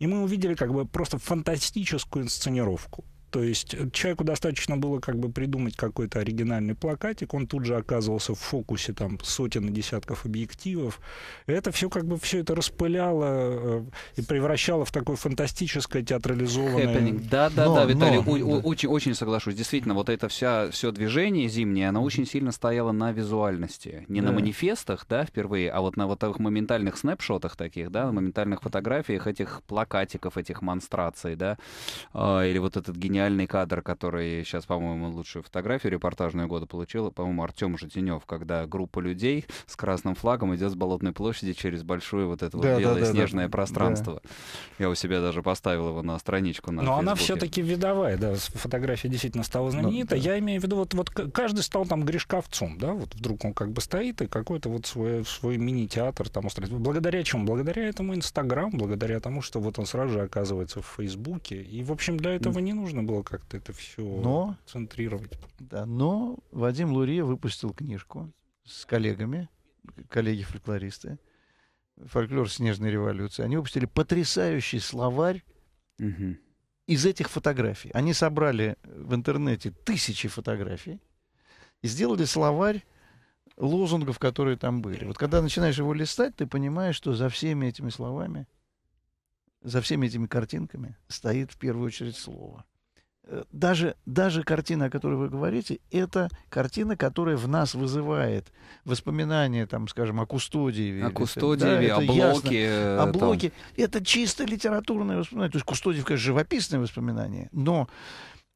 И мы увидели как бы просто фантастическую инсценировку. То есть э, человеку достаточно было как бы придумать какой-то оригинальный плакатик, он тут же оказывался в фокусе там сотен и десятков объективов. это все как бы все это распыляло э, и превращало в такое фантастическое театрализованное... Happening. Да, да, но, да, Виталий, но... У, у, очень, очень соглашусь. Действительно, вот это вся, все движение зимнее, оно очень сильно стояло на визуальности. Не да. на манифестах, да, впервые, а вот на вот этих моментальных снэпшотах таких, да, на моментальных фотографиях этих плакатиков, этих монстраций, да, а, или вот этот гениальный гениальный кадр, который сейчас, по-моему, лучшую фотографию репортажную года получил, по-моему, Артем Житинев, когда группа людей с красным флагом идет с Болотной площади через большое вот это да, вот белое да, снежное да, пространство. Да. Я у себя даже поставил его на страничку на Но Фейсбуке. она все-таки видовая, да, фотография действительно стала ну, знаменита. Но, да. Я имею в виду, вот, вот каждый стал там грешковцом, да, вот вдруг он как бы стоит и какой-то вот свой, свой мини-театр там устраивает. Благодаря чему? Благодаря этому Инстаграм, благодаря тому, что вот он сразу же оказывается в Фейсбуке. И, в общем, для этого не нужно было как-то это все но, центрировать. Да, но Вадим Лурия выпустил книжку с коллегами, коллеги-фольклористы, фольклор снежной революции. Они выпустили потрясающий словарь угу. из этих фотографий. Они собрали в интернете тысячи фотографий и сделали словарь лозунгов, которые там были. Вот когда начинаешь его листать, ты понимаешь, что за всеми этими словами, за всеми этими картинками стоит в первую очередь слово. Э, даже, даже картина, о которой вы говорите, это картина, которая в нас вызывает воспоминания, там, скажем, о Кустодиеве. О Кустодиеве, да, о Блоке. Ясно. О э, Блоке. Там... Это чисто литературное воспоминание. То есть Кустодиев, конечно, живописное воспоминание, но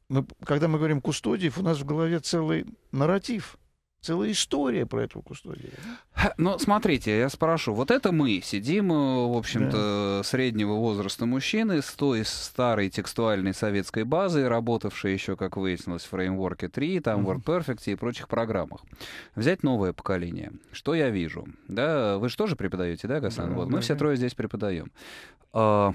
мы, ну, когда мы говорим Кустодиев, у нас в голове целый нарратив целая история про эту кустодию. Но смотрите, я спрошу, вот это мы сидим, э, в общем-то, да. среднего возраста мужчины с той старой текстуальной советской базой, работавшей еще, как выяснилось, в фреймворке 3, там, mm-hmm. WordPerfect и прочих программах. Взять новое поколение. Что я вижу? Да, вы же тоже преподаете, да, Гасан? Да, вот, да, мы да. все трое здесь преподаем. А,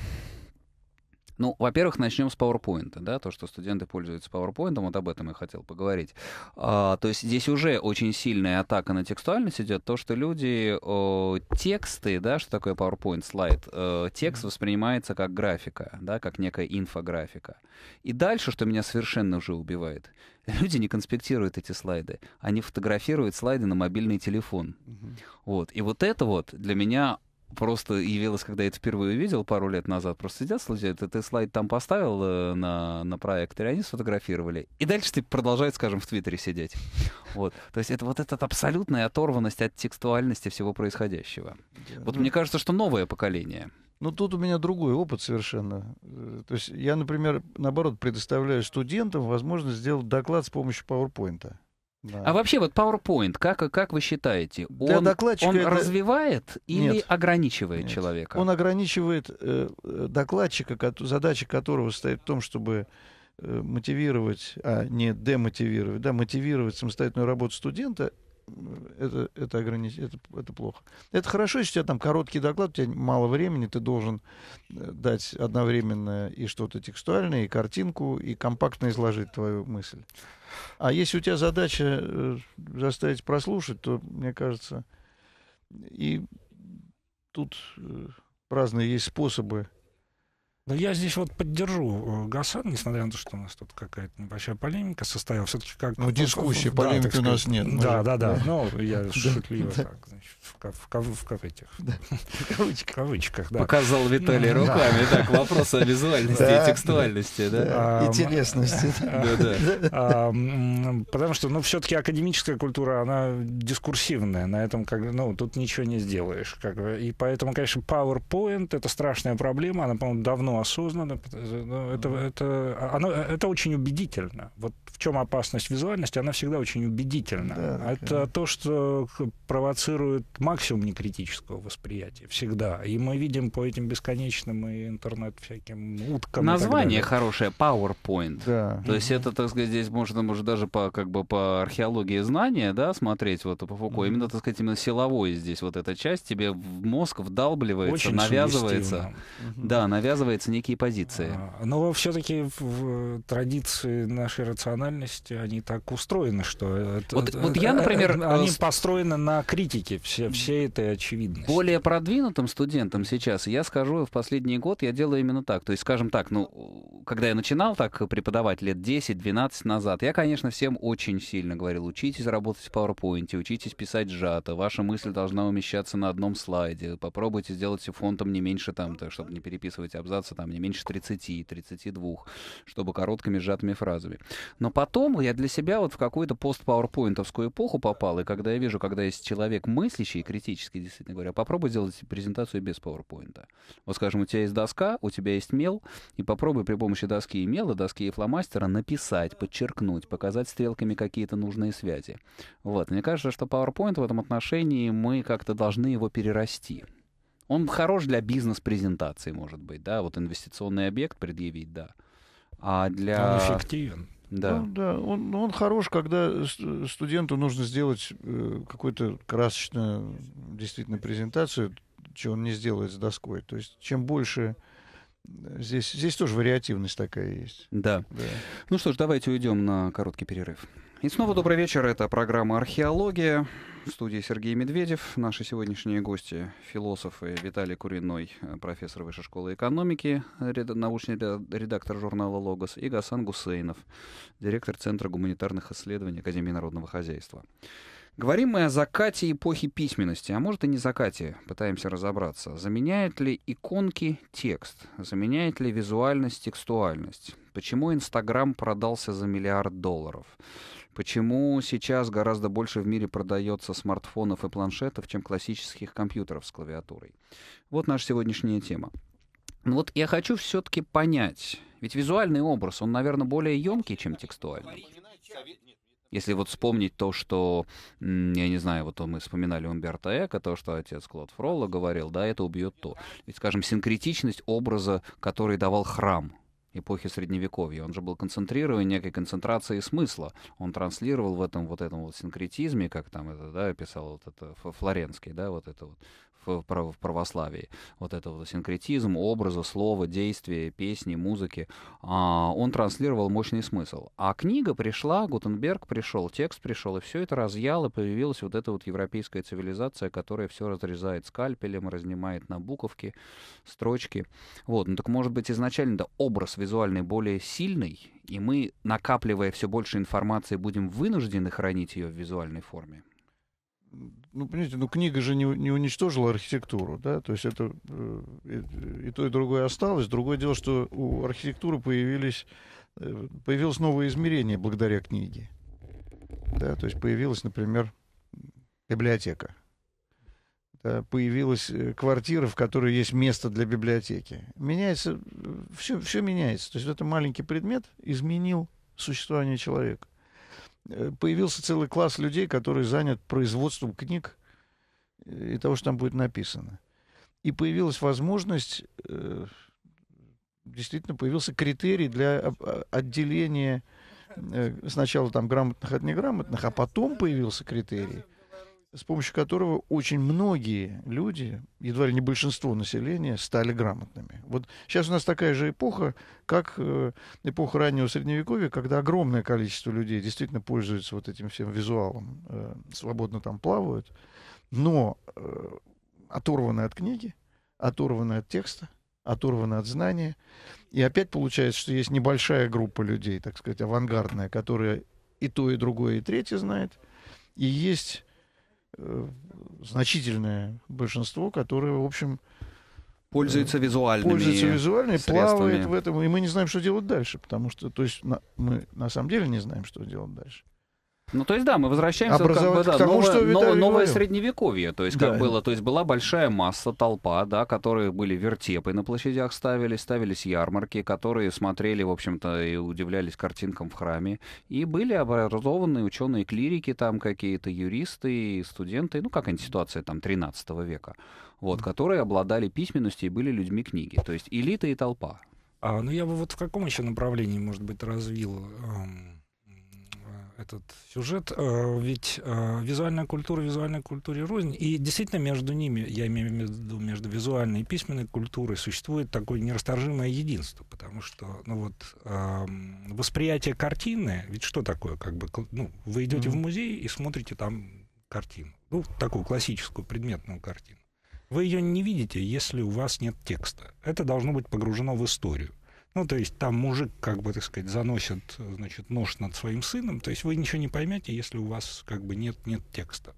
ну, во-первых, начнем с PowerPoint, да, то, что студенты пользуются PowerPoint, вот об этом я хотел поговорить. А, то есть здесь уже очень сильная атака на текстуальность идет, то, что люди о, тексты, да, что такое PowerPoint слайд, э, текст воспринимается как графика, да, как некая инфографика. И дальше, что меня совершенно уже убивает, люди не конспектируют эти слайды, они фотографируют слайды на мобильный телефон. Угу. Вот. И вот это вот для меня просто явилось, когда я это впервые увидел пару лет назад. Просто сидят, слушают, ты слайд там поставил э, на, на проектор, и они сфотографировали. И дальше ты продолжает, скажем, в Твиттере сидеть. Вот. То есть это вот эта абсолютная оторванность от текстуальности всего происходящего. Вот ну мне кажется, что новое поколение. Ну, тут у меня другой опыт совершенно. Э, то есть я, например, наоборот, предоставляю студентам возможность сделать доклад с помощью PowerPoint. Да. А вообще вот PowerPoint, как, как вы считаете, он, он это... развивает или нет, ограничивает нет. человека? Он ограничивает э, э докладчика, задача которого состоит в том, чтобы э, мотивировать, а не демотивировать, да, мотивировать самостоятельную работу студента это, это, огранич... это, это плохо. Это хорошо, если у тебя там короткий доклад, у тебя мало времени, ты должен э, дать одновременно и что-то текстуальное, и картинку, и компактно изложить твою мысль. А если у тебя задача э, заставить прослушать, то, мне кажется, и тут э, разные есть способы да я здесь вот поддержу э, Гасан, несмотря на то, что у нас тут какая-то небольшая полемика состояла. Все-таки как... Ну, дискуссии, да, полемики сказать, у нас нет. Ну, да, мы... да, да. Ну, я шутливо так, значит, в, в, В кавычках, да. Показал Виталий руками. Так, вопрос о визуальности и текстуальности, да? И телесности. Да, да. Потому что, ну, все-таки академическая культура, она дискурсивная. На этом, как, ну, тут ничего не сделаешь. И поэтому, конечно, PowerPoint — это страшная проблема. Она, по-моему, давно Э, но осознанно. Это, это, а, оно, э, это очень убедительно. Вот в чем опасность визуальности, она всегда очень убедительна. Да, а это конечно. то, что провоцирует максимум некритического восприятия. Всегда. И мы видим по этим бесконечным и интернет всяким уткам. Название хорошее PowerPoint. Да. То есть это, так сказать, здесь можно, может, даже по, как бы по археологии знания да, смотреть вот по Фуко. Именно, так сказать, именно силовой здесь вот эта часть тебе в мозг вдалбливается, очень навязывается. Да, навязывается формируются некие позиции. А, но все-таки в традиции нашей рациональности, они так устроены, что... Вот, это, вот я, э, например... Э, они э, построены на критике все, все это очевидно. Более продвинутым студентам сейчас, я скажу, в последний год я делаю именно так. То есть, скажем так, ну, когда я начинал так преподавать лет 10-12 назад, я, конечно, всем очень сильно говорил, учитесь работать в PowerPoint, учитесь писать сжато, ваша мысль должна умещаться на одном слайде, попробуйте сделать фонтом не меньше там-то, чтобы не переписывать абзацы там не меньше 30, 32, чтобы короткими сжатыми фразами. Но потом я для себя вот в какую-то постпауэрпоинтовскую эпоху попал, и когда я вижу, когда есть человек мыслящий и критический, действительно говоря, попробуй сделать презентацию без пауэрпоинта. Вот, скажем, у тебя есть доска, у тебя есть мел, и попробуй при помощи доски и мела, доски и фломастера написать, подчеркнуть, показать стрелками какие-то нужные связи. Вот. Мне кажется, что PowerPoint в этом отношении мы как-то должны его перерасти. Он хорош для бизнес-презентации, может быть, да, вот инвестиционный объект предъявить, да. А для... Он эффективен. Да. Ну, да, он, ну, он хорош, когда студенту нужно сделать э, какую-то красочную, действительно, презентацию, чего он не сделает с доской. То есть, чем больше э, Здесь, здесь тоже вариативность такая есть. Да. да. Ну что ж, давайте уйдем на короткий перерыв. И снова добрый вечер. Это программа «Археология». В студии Сергей Медведев. Наши сегодняшние гости — философы Виталий Куриной, э, профессор Высшей школы экономики, научный редактор журнала «Логос», и Гасан Гусейнов, директор Центра гуманитарных исследований Академии народного хозяйства. Говорим мы о закате эпохи письменности, а может и не закате, пытаемся разобраться. Заменяет ли иконки текст? Заменяет ли визуальность текстуальность? Почему Инстаграм продался за миллиард долларов? Почему сейчас гораздо больше в мире продается смартфонов и планшетов, чем классических компьютеров с клавиатурой? Вот наша сегодняшняя тема. Ну вот я хочу все-таки понять, ведь визуальный образ, он, наверное, более емкий, чем текстуальный. Если вот вспомнить то, что, я не знаю, вот мы вспоминали Умберто Эко, то, что отец Клод Фролла говорил, да, это убьет то. Ведь, скажем, синкретичность образа, который давал храм эпохи Средневековья. Он же был концентрирован некой концентрацией смысла. Он транслировал в этом вот этом вот синкретизме, как там это, да, писал вот это Флоренский, да, вот это вот в, православии. Вот этого вот синкретизм, образа, слова, действия, песни, музыки. А, он транслировал мощный смысл. А книга пришла, Гутенберг пришел, текст пришел, и все это разъяло, появилась вот эта вот европейская цивилизация, которая все разрезает скальпелем, разнимает на буковки, строчки. Вот, ну так может быть изначально да, образ визуальный более сильный, и мы, накапливая все больше информации, будем вынуждены хранить ее в визуальной форме ну, понимаете, ну, книга же не, не уничтожила архитектуру, да, то есть это э, и, и то, и другое осталось. Другое дело, что у архитектуры появились, э, появилось новое измерение благодаря книге, да, то есть появилась, например, библиотека, да? появилась э, квартира, в которой есть место для библиотеки. Меняется, все, все меняется, то есть это маленький предмет изменил существование человека. Э, появился целый класс людей, которые занят производством книг и того, что там будет написано. И появилась возможность, э, действительно появился критерий для э, отделения сначала там грамотных от неграмотных, а потом появился критерий – с помощью которого очень многие люди, едва ли не большинство населения, стали грамотными. Вот сейчас у нас такая же эпоха, как э, эпоха раннего средневековья, когда огромное количество людей действительно пользуются вот этим всем визуалом, э, свободно там плавают, но э, оторваны от книги, оторваны от текста, оторваны от знания. И опять получается, что есть небольшая группа людей, так сказать, авангардная, которая и то, и другое, и третье знает. И есть Э, значительное большинство, которое, в общем, пользуется э, визуальными пользуется визуальными, плавает в этом, и мы не знаем, что делать дальше, потому что, то есть, на, мы на самом деле не знаем, что делать дальше. Ну, то есть, да, мы возвращаемся Образовать как бы, да, к тому, новое, что новое, новое средневековье. То есть, да. как было, то есть была большая масса, толпа, да, которые были вертепы на площадях ставили, ставились ярмарки, которые смотрели, в общем-то, и удивлялись картинкам в храме. И были образованные ученые клирики, там какие-то юристы, студенты, ну, как ситуация там 13 века, вот, которые обладали письменностью и были людьми книги. То есть элита и толпа. А, ну я бы вот в каком еще направлении, может быть, развил эм, этот сюжет, э, ведь э, визуальная культура визуальной культуре рознь, и действительно между ними, я имею в виду между визуальной и письменной культурой, существует такое нерасторжимое единство, потому что, ну вот, эм, восприятие картины, ведь что такое, как бы, ну, вы идете mm-hmm. в музей и смотрите там картину, ну, такую классическую предметную картину. Вы ее не видите, если у вас нет текста. Это должно быть погружено в историю. Ну, то есть там мужик, как бы, так сказать, заносит, значит, нож над своим сыном. То есть вы ничего не поймете, если у вас, как бы, нет, нет текста.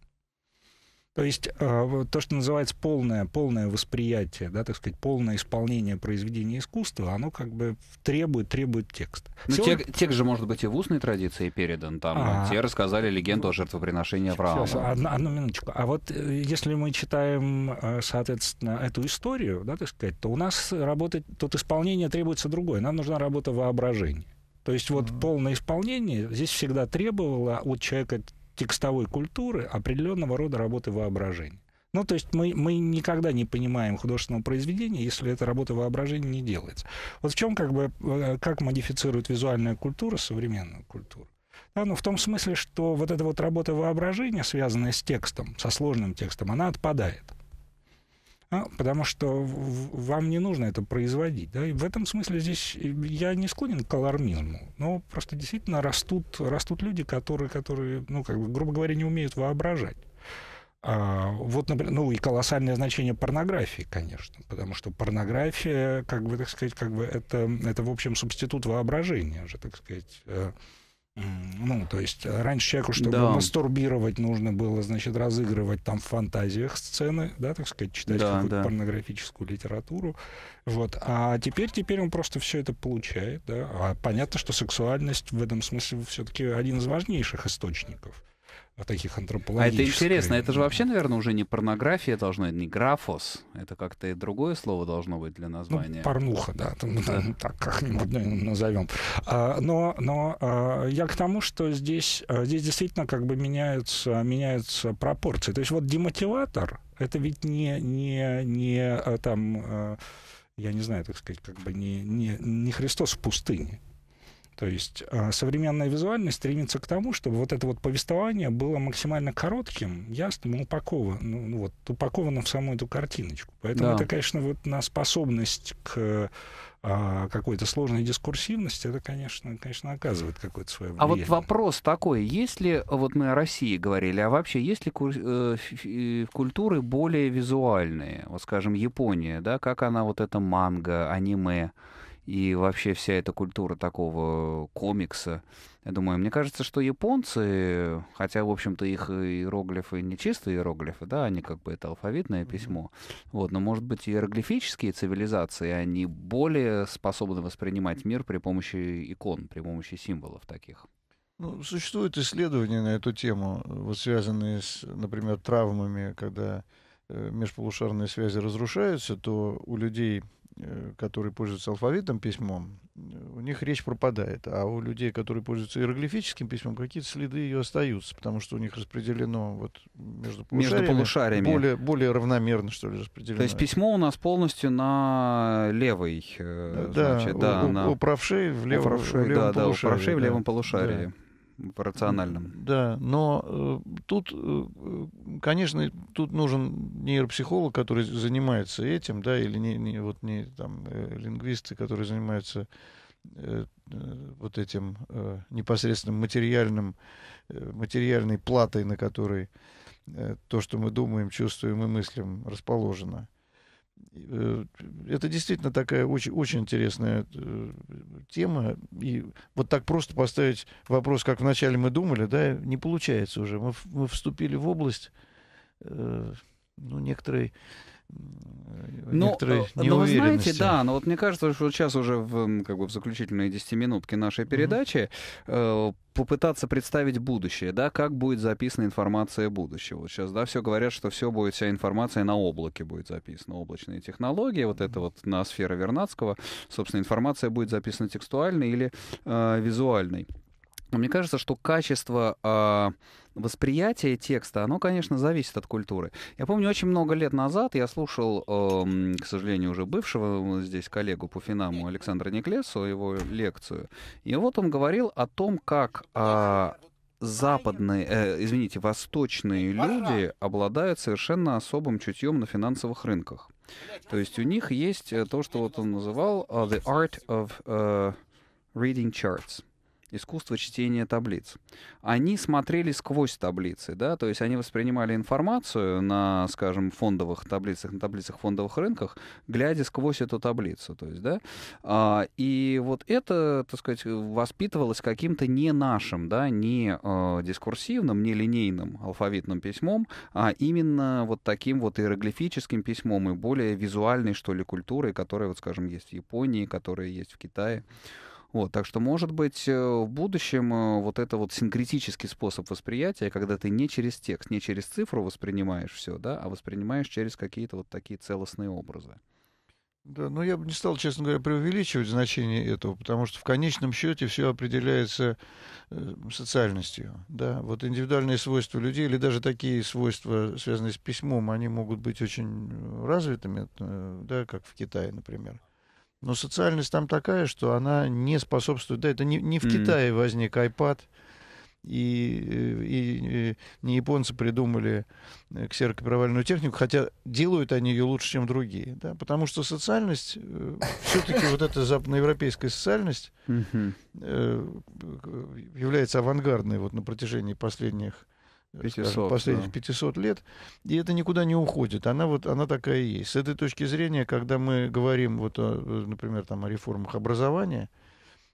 То есть э, то, что называется полное, полное восприятие, да, так сказать, полное исполнение произведения искусства, оно как бы требует, требует текста. Ну Сегодня... текст, текст же может быть и в устной традиции передан. Там а... те рассказали легенду о жертвоприношении Авраама. Сейчас, одну, одну минуточку. А вот э, если мы читаем, э, соответственно, эту историю, да, так сказать, то у нас работать, тут исполнение требуется другое. Нам нужна работа воображения. То есть вот mm-hmm. полное исполнение здесь всегда требовало от человека текстовой культуры определенного рода работы воображения. Ну, то есть мы, мы никогда не понимаем художественного произведения, если эта работа воображения не делается. Вот в чем как бы, э, как модифицирует визуальная культура современную культуру? Да, ну, в том смысле, что вот эта вот работа воображения, связанная с текстом, со сложным текстом, она отпадает. А, потому что вам не нужно это производить. Да? И в этом смысле здесь э, я не склонен к алармизму, но просто действительно растут, растут люди, которые, которые ну, как бы, грубо говоря, не умеют воображать. А, вот, например, ну и колоссальное значение порнографии, конечно, потому что порнография, как бы, так сказать, как бы это, это в общем, субститут воображения уже так сказать, э. Ну, то есть э, раньше человеку, чтобы да. мастурбировать, нужно было, значит, разыгрывать там в фантазиях сцены, да, так сказать, читать да, какую-то да. порнографическую литературу. Вот. А теперь, теперь он просто все это получает, да. А понятно, что сексуальность в этом смысле все-таки один из важнейших источников о таких антропологических. А это интересно, это же вообще, наверное, уже не порнография должно, не графос, это как-то и другое слово должно быть для ну, названия. Ну, порнуха, да, там, да. Там, так как-нибудь ну, назовем. А, но, но а, я к тому, что здесь, а, здесь действительно как бы меняются, меняются пропорции. То есть вот демотиватор, это ведь не, не, не там я не знаю, так сказать, как бы не, не, не Христос в пустыне. То есть а, современная визуальность стремится к тому, чтобы вот это вот повествование было максимально коротким, ясным, упаковано, ну, ну, вот, упаковано в саму эту картиночку. Поэтому да. это, конечно, вот на способность к а, какой-то сложной дискурсивности, это, конечно, конечно, оказывает какое-то свое влияние. А вот вопрос такой, есть ли, вот мы о России говорили, а вообще есть ли э, э, культуры более визуальные? Вот, скажем, Япония, да, как она вот это манга, аниме, и вообще вся эта культура такого э, комикса. Я думаю, мне кажется, что японцы, хотя, в общем-то, их иероглифы не чистые иероглифы, да, они как бы это алфавитное письмо, вот, но, может быть, иероглифические цивилизации, они более способны воспринимать мир при помощи икон, при помощи символов таких. Ну, существуют исследования на эту тему, э, вот связанные с, например, травмами, когда э, межполушарные связи разрушаются, то у людей Э, которые пользуются алфавитом письмом, э, у них речь пропадает. А у людей, которые пользуются иероглифическим письмом, какие-то следы ее остаются, потому что у них распределено вот между полушариями, между полушариями. Более, более равномерно, что ли, распределено. То есть письмо у нас полностью на левой, э, да, значит, да, у, на... у правшей в левом, правшей, в левом да, полушарии. Да, у правшей в левом полушарии. Да в рациональном. Да, но э, тут, э, э, конечно, тут нужен нейропсихолог, который занимается этим, да, или не, не вот не там э, лингвисты, которые занимаются э, э, вот этим непосредственным материальным, материальной платой, на которой то, что мы думаем, чувствуем и мыслим, расположено. Э, это действительно такая очень, очень интересная э, тема. И вот так просто поставить вопрос, как вначале мы думали, да, не получается уже. Мы, мы вступили в область, э, ну, некоторой но, но ну, ну, вы знаете, да, но вот мне кажется, что сейчас уже в, как бы в заключительные 10 минутки нашей передачи mm-hmm попытаться представить будущее, да, как будет записана информация будущего. Вот сейчас, да, все говорят, что все будет, вся информация на облаке будет записана, облачные технологии, вот это вот на сфера Вернадского, собственно, информация будет записана текстуальной или э, визуальной. Но Мне кажется, что качество э, восприятия текста, оно, конечно, зависит от культуры. Я помню, очень много лет назад я слушал, э, к сожалению, уже бывшего здесь коллегу по Финаму Александра Неклесу, его лекцию. И вот он говорил о том, как э, западные, э, извините, восточные люди обладают совершенно особым чутьем на финансовых рынках. То есть у них есть э, то, что вот он называл uh, the art of uh, reading charts искусство чтения таблиц. Они смотрели сквозь таблицы, да, то есть они воспринимали информацию на, скажем, фондовых таблицах, на таблицах фондовых рынках, глядя сквозь эту таблицу, то есть, да, а, и вот это, так сказать, воспитывалось каким-то не нашим, да, не а, дискурсивным, не линейным алфавитным письмом, а именно вот таким вот иероглифическим письмом и более визуальной, что ли, культурой, которая, вот, скажем, есть в Японии, которая есть в Китае. Вот, так что, может быть, э, в будущем э, вот это вот синкретический способ восприятия, когда ты не через текст, не через цифру воспринимаешь все, да, а воспринимаешь через какие-то вот такие целостные образы. Да, но ну, я бы не стал, честно говоря, преувеличивать значение этого, потому что в конечном счете все определяется э, социальностью. Да? Вот индивидуальные свойства людей или даже такие свойства, связанные с письмом, они могут быть очень развитыми, да, как в Китае, например. Но социальность там такая, что она не способствует. Да, это не, не в mm Китае возник iPad, и, и, не японцы придумали э, ксерокопировальную технику, хотя делают они ее лучше, чем другие. Да? Потому что социальность, э, все-таки вот эта западноевропейская социальность э, является авангардной вот на протяжении последних 500, э, скажем, последних да. 500 лет, и это никуда не уходит. Она вот она такая и есть. С этой точки зрения, когда мы говорим, вот, о, э, например, там, о реформах образования,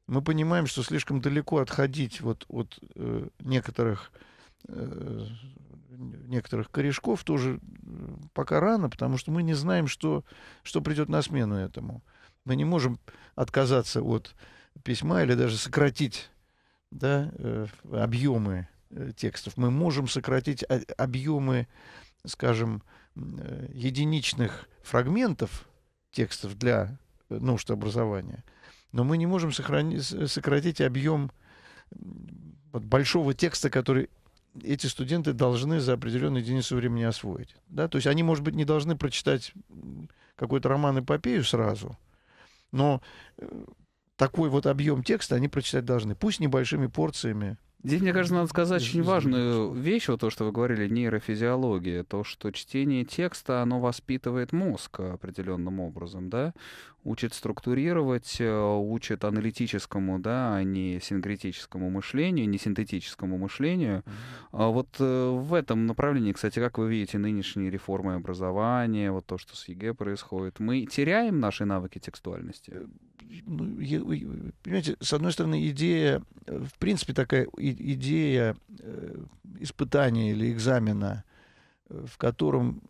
мы понимаем, что слишком далеко отходить вот от э, некоторых э, некоторых корешков тоже э, пока рано, потому что мы не знаем, что, что придет на смену этому. Мы не можем отказаться от письма или даже сократить да, э, объемы Э, текстов. Мы можем сократить объемы, скажем, э, единичных фрагментов текстов для э, нужд образования, но мы не можем сохранить, сократить объем вот, большого текста, который эти студенты должны за определенную единицу времени освоить. Да? То есть они, может быть, не должны прочитать какой-то роман-эпопею сразу, но такой вот объем текста они прочитать должны, пусть небольшими порциями, Здесь, мне кажется, надо сказать очень важную вещь, вот то, что вы говорили, нейрофизиология, то, что чтение текста, оно воспитывает мозг определенным образом, да, учит структурировать, э, учит аналитическому, да, а не синкретическому мышлению, не синтетическому мышлению. А вот э, в этом направлении, кстати, как вы видите, нынешние реформы образования, вот то, что с ЕГЭ происходит, мы теряем наши навыки текстуальности? Э, ну, понимаете, с одной стороны, идея, э, в принципе, такая идея э, испытания или экзамена, э, в котором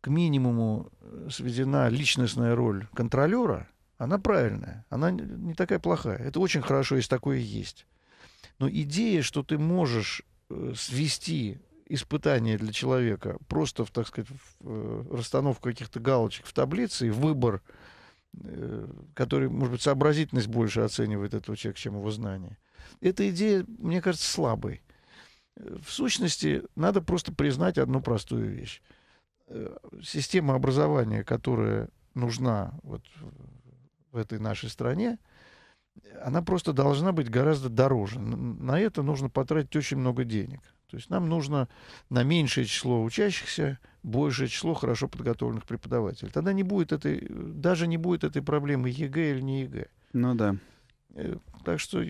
к минимуму сведена личностная роль контролера, она правильная, она не такая плохая. Это очень хорошо, если такое есть. Но идея, что ты можешь свести испытание для человека просто, в, так сказать, в расстановку каких-то галочек в таблице и выбор Э, который, может быть, сообразительность больше оценивает этого человека, чем его знания. Эта идея, мне кажется, слабой. Э, в сущности, надо просто признать одну простую вещь. Э, система образования, которая нужна вот в этой нашей стране, она просто должна быть гораздо дороже. На это нужно потратить очень много денег. То есть нам нужно на меньшее число учащихся большее число хорошо подготовленных преподавателей. Тогда не будет этой, даже не будет этой проблемы ЕГЭ или не ЕГЭ. Ну да. Э, так что...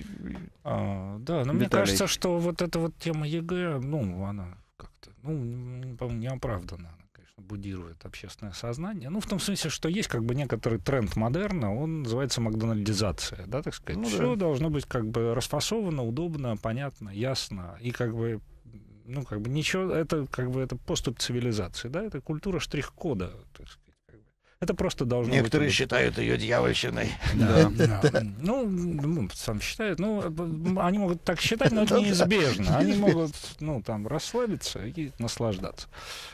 А, да, но Виталий. мне кажется, что вот эта вот тема ЕГЭ, ну, она как-то, ну, по-моему, неоправданно она, конечно, будирует общественное сознание. Ну, в том смысле, что есть как бы некоторый тренд модерна, он называется макдональдизация, да, так сказать. Ну, Все да. должно быть как бы расфасовано, удобно, понятно, ясно, и как бы ну, как бы ничего, это как бы это поступ цивилизации, да, это культура штрих-кода, так сказать. Это просто должно Некоторые быть... считают ее дьявольщиной. Да, ну, ну, сам считают. Ну, э, они могут так считать, но это неизбежно. Они могут, ну, там, расслабиться и наслаждаться.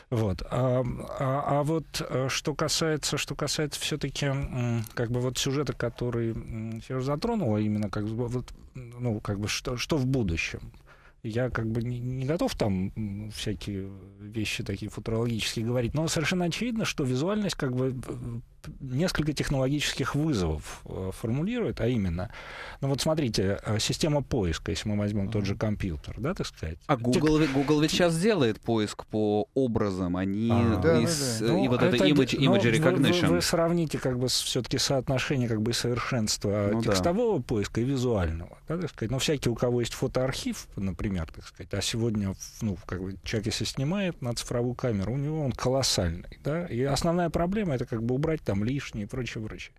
Вот. А, а, а вот э, что касается, что касается все-таки, как бы, вот сюжета, который Сережа затронула, именно как бы, вот, ну, как бы, что в будущем? я как бы не, не готов там всякие вещи такие футурологические говорить, но совершенно очевидно, что визуальность как бы несколько технологических вызовов э, формулирует, а именно, ну вот смотрите, э, система поиска, если мы возьмем тот же компьютер, да, так сказать. А Google, Тек... Google ведь сейчас делает поиск по образам, они а, из, да, да. Э, и ну, вот это, это image, image recognition. Вы, вы, вы сравните как бы все-таки соотношение как бы совершенства ну, текстового да. поиска и визуального, да, так сказать. Но всякий, у кого есть фотоархив, например, камер, так сказать. А сегодня, ну, как бы человек, если снимает на цифровую камеру, у него он колоссальный, да. И основная проблема это как бы убрать там лишнее и прочее, прочее.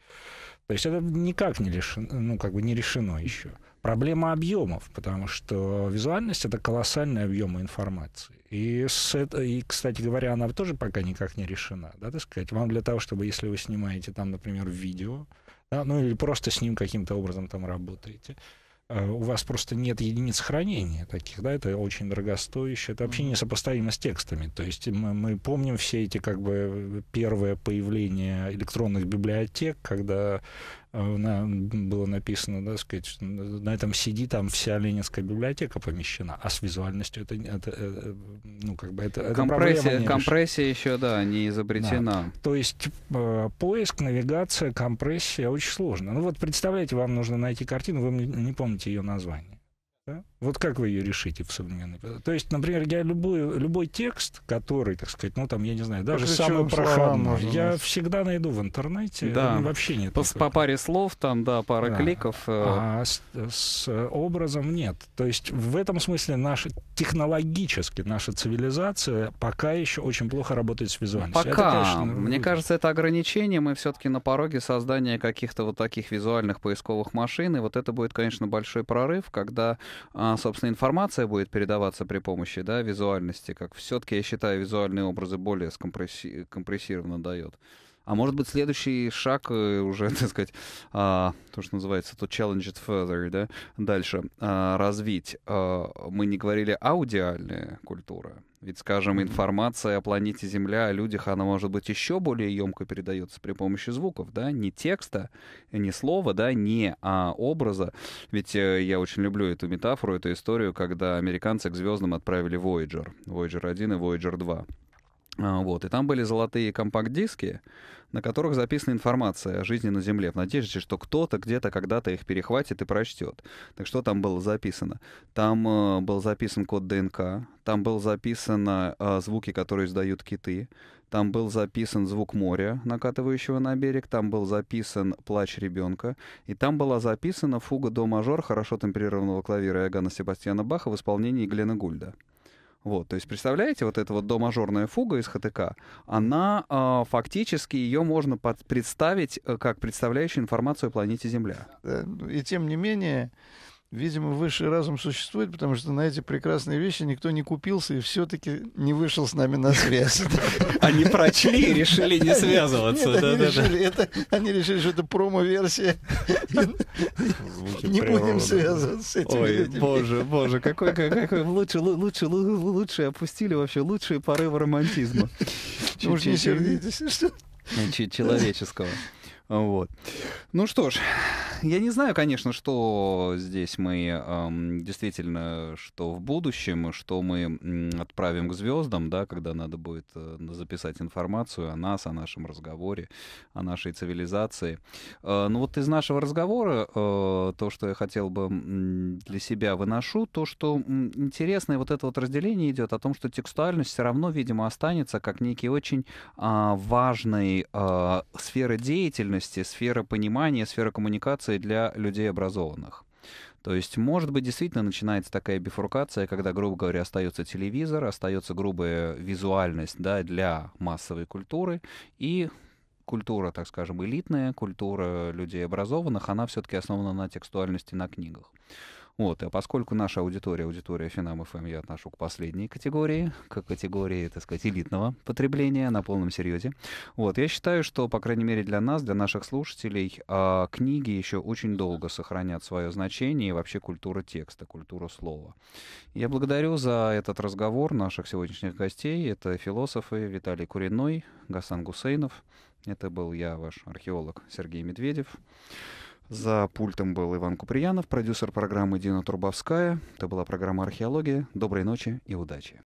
То есть это никак не решено, ну, как бы не решено еще. Проблема объемов, потому что визуальность это колоссальные объемы информации. И, с это, и, кстати говоря, она тоже пока никак не решена. Да, так сказать, вам для того, чтобы, если вы снимаете там, например, видео, да, ну или просто с ним каким-то образом там работаете, Э, у вас просто нет единиц хранения таких, да, это очень дорогостоящее, это вообще несопоставимо с текстами. То есть мы, мы помним все эти как бы первое появление электронных библиотек, когда а, на, было написано, да, сказать, что на этом CD там вся Ленинская библиотека помещена, а с визуальностью это, это э, э, ну, как бы это, компрессия, это компрессия еще, да, не изобретена. Да. То есть э, поиск, навигация, компрессия очень сложно. Ну вот представляете, вам нужно найти картину, вы не помните ее название. Да? Вот как вы ее решите в современной То есть, например, я любой, любой текст, который, так сказать, ну там, я не знаю, даже самый проходной, я быть. всегда найду в интернете. Да. Вообще нет. По, по паре слов там, да, пара да. кликов. Э. А с, с образом нет. То есть в этом смысле наша технологически наша цивилизация пока еще очень плохо работает с визуальностью. Пока. Это, конечно, ну, Мне кажется, это ограничение. Мы все-таки на пороге создания каких-то вот таких визуальных поисковых машин. И вот это будет, конечно, большой прорыв, когда а, а, собственно, информация будет передаваться при помощи да, визуальности, как все-таки, я считаю, визуальные образы более скомпресси- компрессированно дает. А может быть, следующий шаг э, уже, так сказать, а, то, что называется, то challenge it further, да, дальше а, развить. А, мы не говорили а, аудиальная культура, ведь, скажем, информация о планете Земля, о людях, она, может быть, еще более емко передается при помощи звуков, да, не текста, не слова, да, не а образа. Ведь э, я очень люблю эту метафору, эту историю, когда американцы к звездам отправили Voyager, Voyager 1 и Voyager 2. А, вот, и там были золотые компакт-диски, на которых записана информация о жизни на Земле, в надежде, что кто-то где-то когда-то их перехватит и прочтет. Так что там было записано? Там э, был записан код ДНК, там был записаны э, звуки, которые издают киты, там был записан звук моря, накатывающего на берег, там был записан плач ребенка, и там была записана фуга до мажор хорошо темперированного клавира Иоганна Себастьяна Баха в исполнении Глена Гульда. Вот, то есть, представляете, вот эта вот до-мажорная фуга из ХТК, она э, фактически, ее можно под, представить э, как представляющую информацию о планете Земля. Э, и тем не менее, Видимо, высший разум существует, потому что на эти прекрасные вещи никто не купился и все-таки не вышел с нами на связь. Они прочли и решили не связываться. Они решили, что это промо-версия. Не будем связываться с этим. Ой, боже, боже, какой лучше, лучше, лучше опустили вообще лучшие порывы романтизма. Уж не сердитесь, что? Человеческого. Вот. Ну что ж, я не знаю, конечно, что здесь мы эм, действительно, что в будущем, что мы отправим к звездам, да, когда надо будет э, записать информацию о нас, о нашем разговоре, о нашей цивилизации. Э, ну вот из нашего разговора э, то, что я хотел бы для себя выношу, то, что интересное вот это вот разделение идет о том, что текстуальность все равно, видимо, останется как некий очень э, важной э, сферы деятельности, сфера понимания, сфера коммуникации информации для людей образованных. То есть, может быть, действительно начинается такая бифуркация, когда, грубо говоря, остается телевизор, остается грубая визуальность да, для массовой культуры, и культура, так скажем, элитная, культура людей образованных, она все-таки основана на текстуальности на книгах. Вот, а поскольку наша аудитория, аудитория Финам ФМ, эм, я отношу к последней категории, к категории, так сказать, элитного потребления на полном серьезе. Вот, я считаю, что, по крайней мере, для нас, для наших слушателей, а, книги еще очень долго сохранят свое значение и вообще культура текста, культура слова. Я благодарю за этот разговор наших сегодняшних гостей. Это философы Виталий Куриной, Гасан Гусейнов. Это был я, ваш археолог Сергей Медведев. За пультом был Иван Куприянов, продюсер программы Дина Трубовская. Это была программа «Археология». Доброй ночи и удачи.